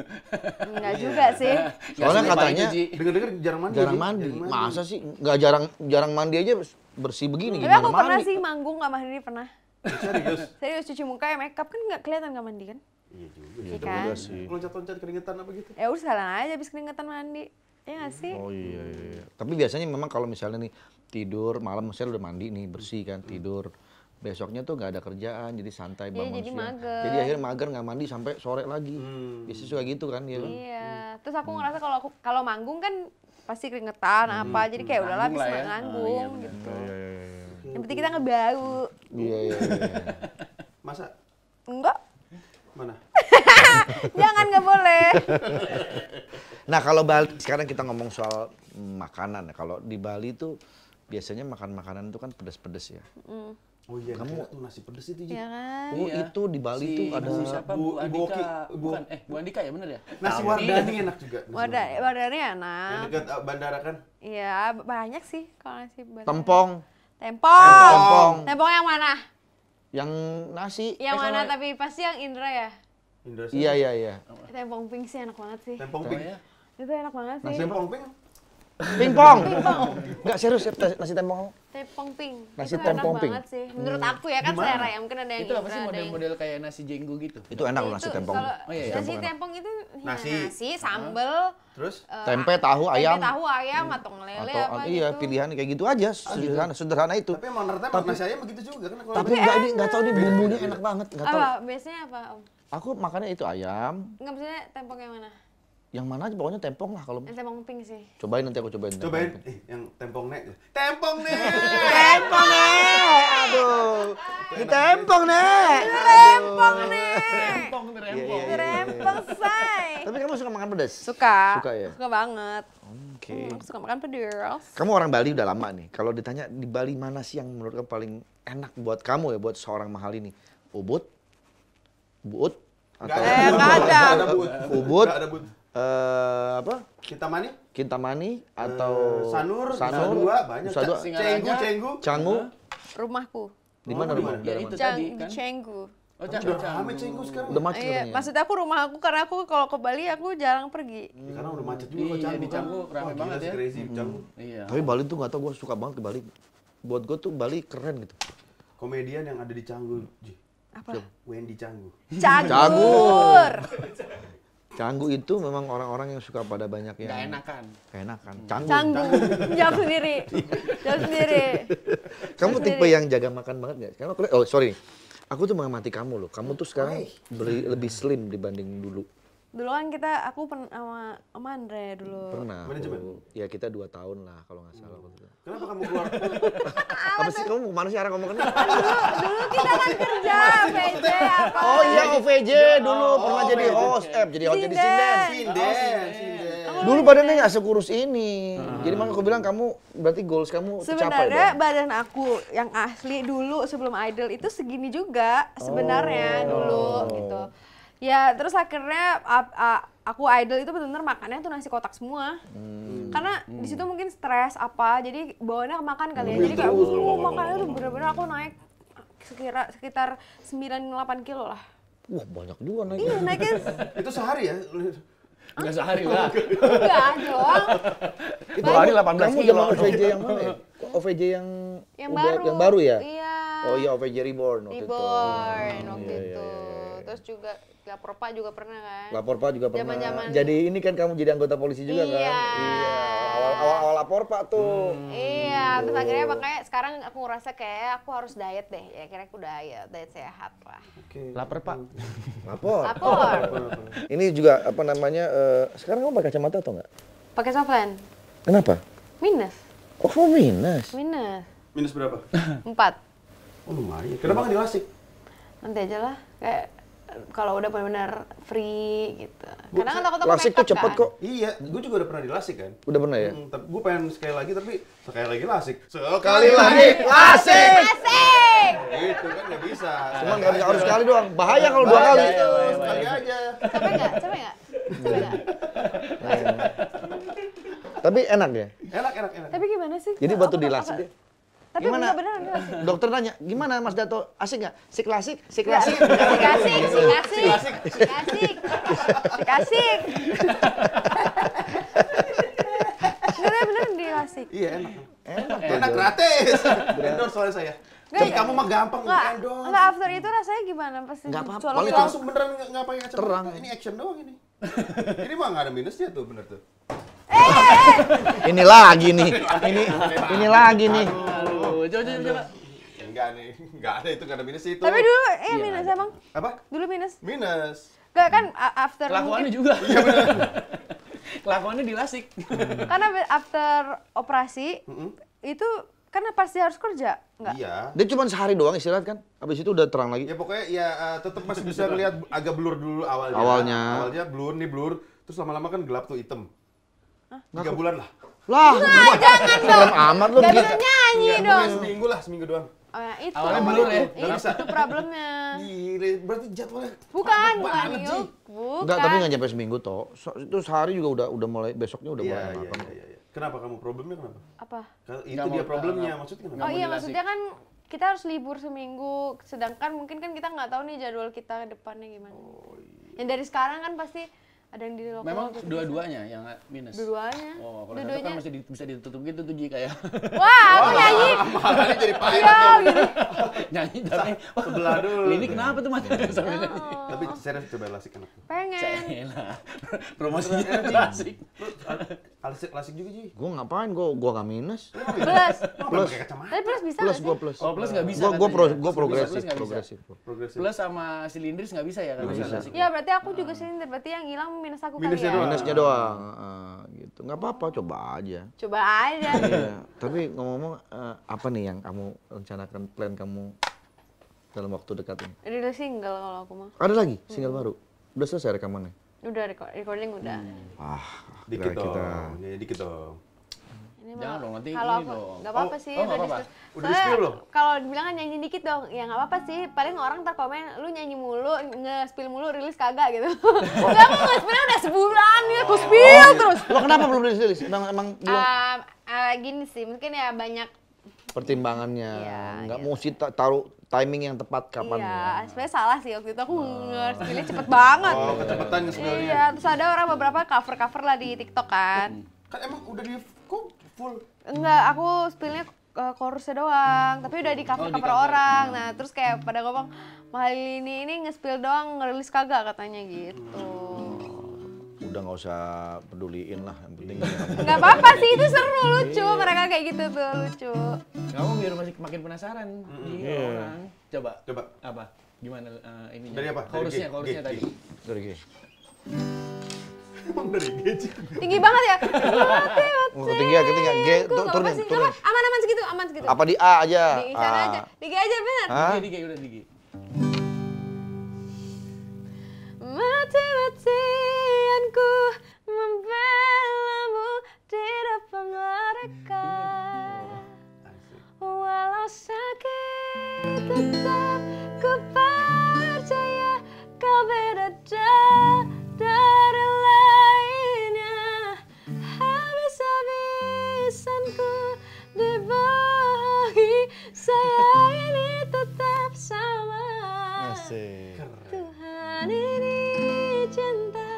Enggak juga iya. sih. Soalnya katanya dengar-dengar jarang mandi. Jarang mandi. Jarang mandi. Masa sih enggak jarang jarang mandi aja bersih begini. Tapi aku pernah sih manggung nggak mandi pernah. Eh, serius? Serius cuci muka ya makeup kan nggak kelihatan nggak mandi kan? Iya juga. Iya kan? Iya sih. Loncat-loncat keringetan apa gitu? Ya udah salah aja habis keringetan mandi. Ya gak sih? Oh iya, iya, iya. Tapi biasanya memang kalau misalnya nih tidur malam misalnya udah mandi nih bersih kan hmm. tidur besoknya tuh nggak ada kerjaan jadi santai iya, bangun jadi, jadi siang mager. jadi akhirnya mager nggak mandi sampai sore lagi hmm. biasanya suka gitu kan ya iya hmm. terus aku hmm. ngerasa kalau aku kalau manggung kan pasti keringetan hmm. apa jadi kayak hmm. udahlah bisa ya. manggung gitu iya, iya, iya. yang penting kita ngebau iya iya, iya. masa enggak mana jangan nggak boleh Nah kalau Bali sekarang kita ngomong soal makanan. Ya. Kalau di Bali itu biasanya makan makanan itu kan pedas-pedas ya. Mm. Oh iya, kamu tuh nasi pedas itu, Ji. Ya kan? Oh, iya. itu di Bali si, tuh ada si siapa? Bu, Andika, Bu, Oki, Bu. Bukan, eh Bu Andika ya bener ya? Nasi iya. wardani enak juga. Warda, wardani enak. Yang dekat uh, bandara kan? Iya, banyak sih kalau nasi bandara. Tempong. Tempong. Tempong. Tempong yang mana? Yang nasi. Yang eh, mana tapi pasti yang Indra ya? Indra sih. Iya, iya, iya. Tempong pink sih enak banget sih. Tempong pink. Ya? Itu enak banget sih. Nasi tempong ping. Pingpong. Enggak serius ya nasi tempong. Tempong ping. Nasi itu tempong enak ping. banget sih. Menurut hmm. aku ya kan Gimana? selera ya, mungkin ada yang Itu apa sih model-model kayak nasi jenggo gitu? Itu enak loh nasi tempong. Oh, iya, iya. Nasi tempong itu nasi, ya, nasi sambel, terus uh, tempe, tahu, ayam. Tempe, tahu, ayam hmm. atau ngelele atau, apa Iya, gitu. pilihan kayak gitu aja. Ah, gitu. Sederhana, sederhana itu. Tapi emang ternyata tapi, nasi ayam begitu juga kan. Tapi enggak ini enggak tahu nih bumbunya enak banget, enggak tahu. Apa biasanya apa, Om? Aku makannya itu ayam. Enggak maksudnya tempong yang mana? yang mana aja pokoknya tempong lah kalau tempong pink sih cobain nanti aku cobain cobain tempong. eh yang tempong nek tempong nek tempong nek aduh di tempong nek rempong nek rempong iya, iya, iya, rempong say tapi kamu suka makan pedas suka suka ya suka banget oke okay. hmm, aku suka makan pedas kamu orang Bali udah lama nih kalau ditanya di Bali mana sih yang menurut kamu paling enak buat kamu ya buat seorang mahal ini ubud eh, ubud atau Gak ada, ubud ada. Ubud, uh, apa? Kintamani? Kintamani eh, atau uh, Sanur, Sanur, Dua, banyak. Sanur. Dua. Cenggu, Cenggu. Canggu. Rumahku. Di mana rumah? Ya itu tadi kan. Cenggu. Oh, Canggu. macet Cenggu sekarang. Udah macet iya, aku rumah aku karena aku kalau ke Bali aku jarang pergi. Hmm. Ya, karena udah macet juga kok iya, Canggu. Di Canggu kan. banget ya. Crazy hmm. Canggu. Iya. Tapi Bali tuh gak tau gue suka banget ke Bali. Buat gue tuh Bali keren gitu. Komedian yang ada di Canggu. Apa? Wendy Canggu. canggu Canggu itu memang orang-orang yang suka pada banyak yang Gak enakan. Enakan. Hmm. Canggu. Canggu. Jawab sendiri. Jawab sendiri. Kamu Jawab tipe sendiri. yang jaga makan banget nggak? Sekarang aku oh sorry, aku tuh mengamati kamu loh. Kamu tuh sekarang beli, lebih slim dibanding dulu dulu kan kita aku pernah sama, sama Andre dulu pernah manajemen ya kita dua tahun lah kalau nggak salah hmm. kenapa kamu keluar apa sih kamu kemana sih arah ngomong kenapa dulu dulu kita kan kerja OVJ apa oh iya OVJ oh, iya, oh, dulu oh, pernah jadi host eh jadi host jadi sinden oh, dulu badannya nggak sekurus ini hmm. jadi makanya aku bilang kamu berarti goals kamu sebenarnya badan aku yang asli dulu sebelum idol itu segini juga sebenarnya oh. dulu gitu ya terus akhirnya a, a, aku idol itu benar-benar makannya tuh nasi kotak semua hmm. karena hmm. di situ hmm. mungkin stres apa jadi bawaannya makan kali ya iya, jadi kayak oh, makannya tuh bener-bener aku naik sekira sekitar 98 kilo lah wah banyak juga naik iya naiknya itu sehari ya Enggak sehari lah. Enggak doang. Itu hari 18 belas kilo. Kamu OVJ yang mana ya? OVJ yang yang baru. yang baru ya? Iya. Oh iya OVJ Reborn waktu Reborn, itu. Reborn waktu itu. Hmm, iya, iya, terus juga lapor pak juga pernah kan lapor pak juga pernah Jaman -jaman. jadi ini kan kamu jadi anggota polisi juga iya. kan iya awal awal, awal pak tuh hmm. iya terus akhirnya makanya sekarang aku ngerasa kayak aku harus diet deh ya akhirnya aku diet diet sehat lah okay. lapor pak lapor lapor ini juga apa namanya uh, sekarang kamu pakai kacamata atau enggak pakai softlens kenapa minus oh minus minus minus berapa empat Oh lumayan. Kenapa nggak diwasik Nanti aja lah. Kayak kalau udah benar-benar free gitu. Karena kan takut lasik tuh cepet kan? kok. Iya, gue juga udah pernah di lasik kan. Udah pernah ya. Hmm, gue pengen sekali lagi tapi sekali lagi lasik. Sekali lagi lasik. Lasik. Itu kan nggak bisa. Cuman nggak bisa harus sekali doang. Bahaya kalau dua kali. Itu iya, iya, iya. sekali aja. Capek nggak? Capek nggak? Capek nggak? Nah, tapi enak ya. Enak, enak, enak. Tapi gimana sih? Jadi batu di lasik tapi gimana? Bener, bener, bener. Dokter tanya, gimana Mas Dato? Asik nggak? Si klasik, si klasik. Si klasik, si gitu. klasik, si klasik, si klasik. Bener-bener di klasik. Iya enak. Enak, enak gratis. Endor soalnya saya. Gak, iya. kamu mah gampang nggak, endor. Enggak, after itu rasanya gimana? Pas nggak apa-apa. Kalau langsung beneran nggak pakai kacamata. Terang. Ini action doang ini. ini mah nggak ada minusnya tuh bener tuh. Eh, eh. ini lagi nih. Ini ini lagi nih coba coba coba. Ya, enggak nih, enggak ada itu, enggak ada minus itu. Tapi dulu eh iya, minus emang Apa? Dulu minus. Minus. Enggak kan after Kelakuannya juga. Iya benar. Kelakuannya dilasik. Karena after operasi mm -hmm. itu karena pasti harus kerja, enggak? Iya. Dia cuma sehari doang istirahat kan? Habis itu udah terang lagi. Ya pokoknya ya uh, eh, tetap masih bisa lihat agak blur dulu awalnya. Awalnya. Awalnya blur nih blur, terus lama-lama kan gelap tuh hitam. Hah? Tiga bulan lah. Lah, Wah, jangan dong. amat lu. Gak nyanyi Enggak, iya, dong. Seminggu lah, seminggu doang. Oh ya itu. Awalnya belum ya. Iya, itu, problemnya. Gile, iya, berarti jadwalnya bukan, bukan yuk. Bukan. Enggak, tapi nggak sampai seminggu toh. itu sehari juga udah udah mulai besoknya udah mulai yeah, apa. Iya, iya, iya. Kenapa kamu problemnya kenapa? Apa? Itu dia problemnya, maksudnya kenapa? Oh iya, maksudnya kan kita harus libur seminggu, sedangkan mungkin kan kita nggak tahu nih jadwal kita ke depannya gimana. Oh, iya. Yang dari sekarang kan pasti ada yang di lokal memang dua-duanya yang minus dua-duanya oh kalau dua kan masih di, bisa ditutup gitu tuh Ji kayak wah aku nyanyi malah jadi pahit iya, gitu. gitu. nyanyi tapi sebelah dulu ini kenapa tuh mas iya. sampai nyanyi oh. tapi serius coba lasik anak pengen promosinya eh, lasik lasik lasik juga Ji gue ngapain gue gue gak minus plus plus tapi plus bisa plus gue plus oh plus gak bisa gue gue gue progresif progresif plus sama silindris gak bisa ya kan bisa iya berarti aku juga silinder berarti yang hilang minus aku minusnya kali ya? Minusnya doang. Uh, gitu. Gak apa-apa, coba aja. Coba aja. Iya, tapi ngomong-ngomong, uh, apa nih yang kamu rencanakan, plan kamu dalam waktu dekat ini? Rilis single kalau aku mah. Ada lagi single hmm. baru? Udah selesai rekamannya? Udah, recording udah. Hmm. Ah, dikit dong. Kita... Ya, dikit dong. Ini Jangan dong, nanti kalau ini Gak apa-apa oh, sih. Oh, udah apa-apa. Udah di loh. Kalau dibilang kan nyanyi dikit dong. Ya gak apa-apa sih. Paling orang ntar komen, lu nyanyi mulu, nge-spill mulu, rilis kagak gitu. Oh. Gak mau nge-spillnya udah sebulan ya, aku oh. spill oh, iya. terus. Lo kenapa belum rilis? Emang, emang belum? Uh, uh, gini sih, mungkin ya banyak pertimbangannya. ya, nggak gitu. mesti taruh timing yang tepat kapan. Iya, ya. sebenarnya salah sih waktu itu aku oh. pilih cepet banget. Oh, oh kecepatan ya sebenarnya. Iya, terus ada orang beberapa cover-cover lah di TikTok kan. Kan emang udah di kok full? Enggak, aku spillnya uh, chorusnya doang, hmm, tapi udah di cover oh, cover orang. Hmm. Nah, terus kayak pada ngomong Mahal ini nge-spill doang, ngerilis kagak katanya gitu. Hmm. Udah nggak usah peduliin lah, yang penting. Iya. Nggak apa-apa sih, itu seru lucu, iya. mereka kayak gitu tuh lucu. Kamu biar masih makin penasaran mm yeah. orang. Iya. Coba. Coba. Apa? Gimana uh, ininya? Dari apa? Chorusnya, chorusnya tadi. Dari G. Emang dari Tinggi banget ya. Mati, mati. Oh, ketinggian, ya. G, turunin, turunin. Aman, aman segitu, aman segitu. Apa di A aja? Di sana ah. aja. Di G aja benar. Di G, di G, udah di G. Mati-matianku membelamu tidak pengereka. Walau sakit tetap ku percaya kau beda Iya. Asik. Tuhan ini cinta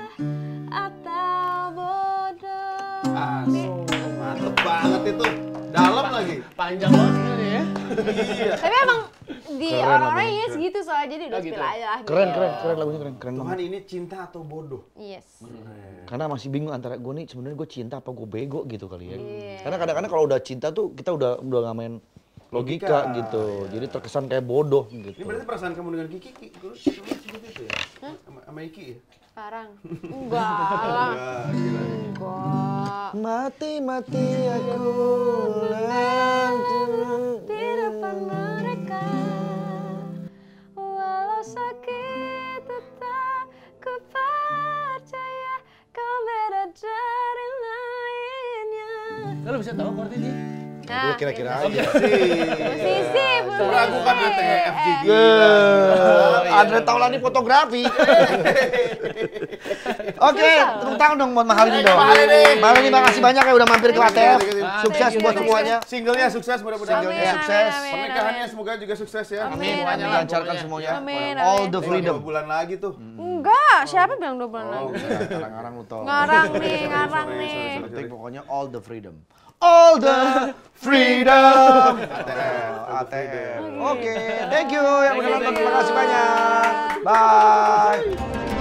atau bodoh. Aso, mantep banget itu. Dalam lagi. Panjang banget ya. Iya. Tapi emang di orang-orang ini segitu soalnya jadi udah oh, gitu. Ya? aja lah. Keren, gitu. keren, keren lagunya keren, keren. Tuhan ini cinta atau bodoh? Yes. Keren. Karena masih bingung antara gue nih sebenarnya gue cinta apa gue bego gitu kali ya. Iya. Karena kadang-kadang kalau udah cinta tuh kita udah udah ngamen. main logika, logika gitu. Ya. Jadi iya. terkesan kayak bodoh gitu. Ini berarti perasaan kamu dengan Kiki, Kiki terus seperti itu ya? Hah? Sama Iki ya? Sekarang? Enggak enggak Enggak. Mati-mati aku di depan mereka. Walau sakit tetap ku percaya kau beda dari lainnya. Kalau bisa tahu enggak Gue nah, kira-kira iya. aja. Musisi, Meragukan ATF Gue, Andre Taulani fotografi. Oke, tepuk tangan dong buat Mahal ini iya, dong. Mahal ini. makasih banyak ya udah mampir ke ATF. Sukses buat semuanya. Singlenya sukses mudah-mudahan. Singlenya sukses. Pernikahannya semoga juga sukses ya. Amin. Semuanya lancarkan semuanya. Amin. All the freedom. Dua bulan lagi tuh. Hmm. Enggak, siapa bilang dua bulan oh, lagi? Ngarang-ngarang lu tau. Ngarang nih, ngarang nih. pokoknya all the freedom all the freedom. ATM. ATM. Oke, okay. thank you yang udah nonton. Terima kasih banyak. Bye.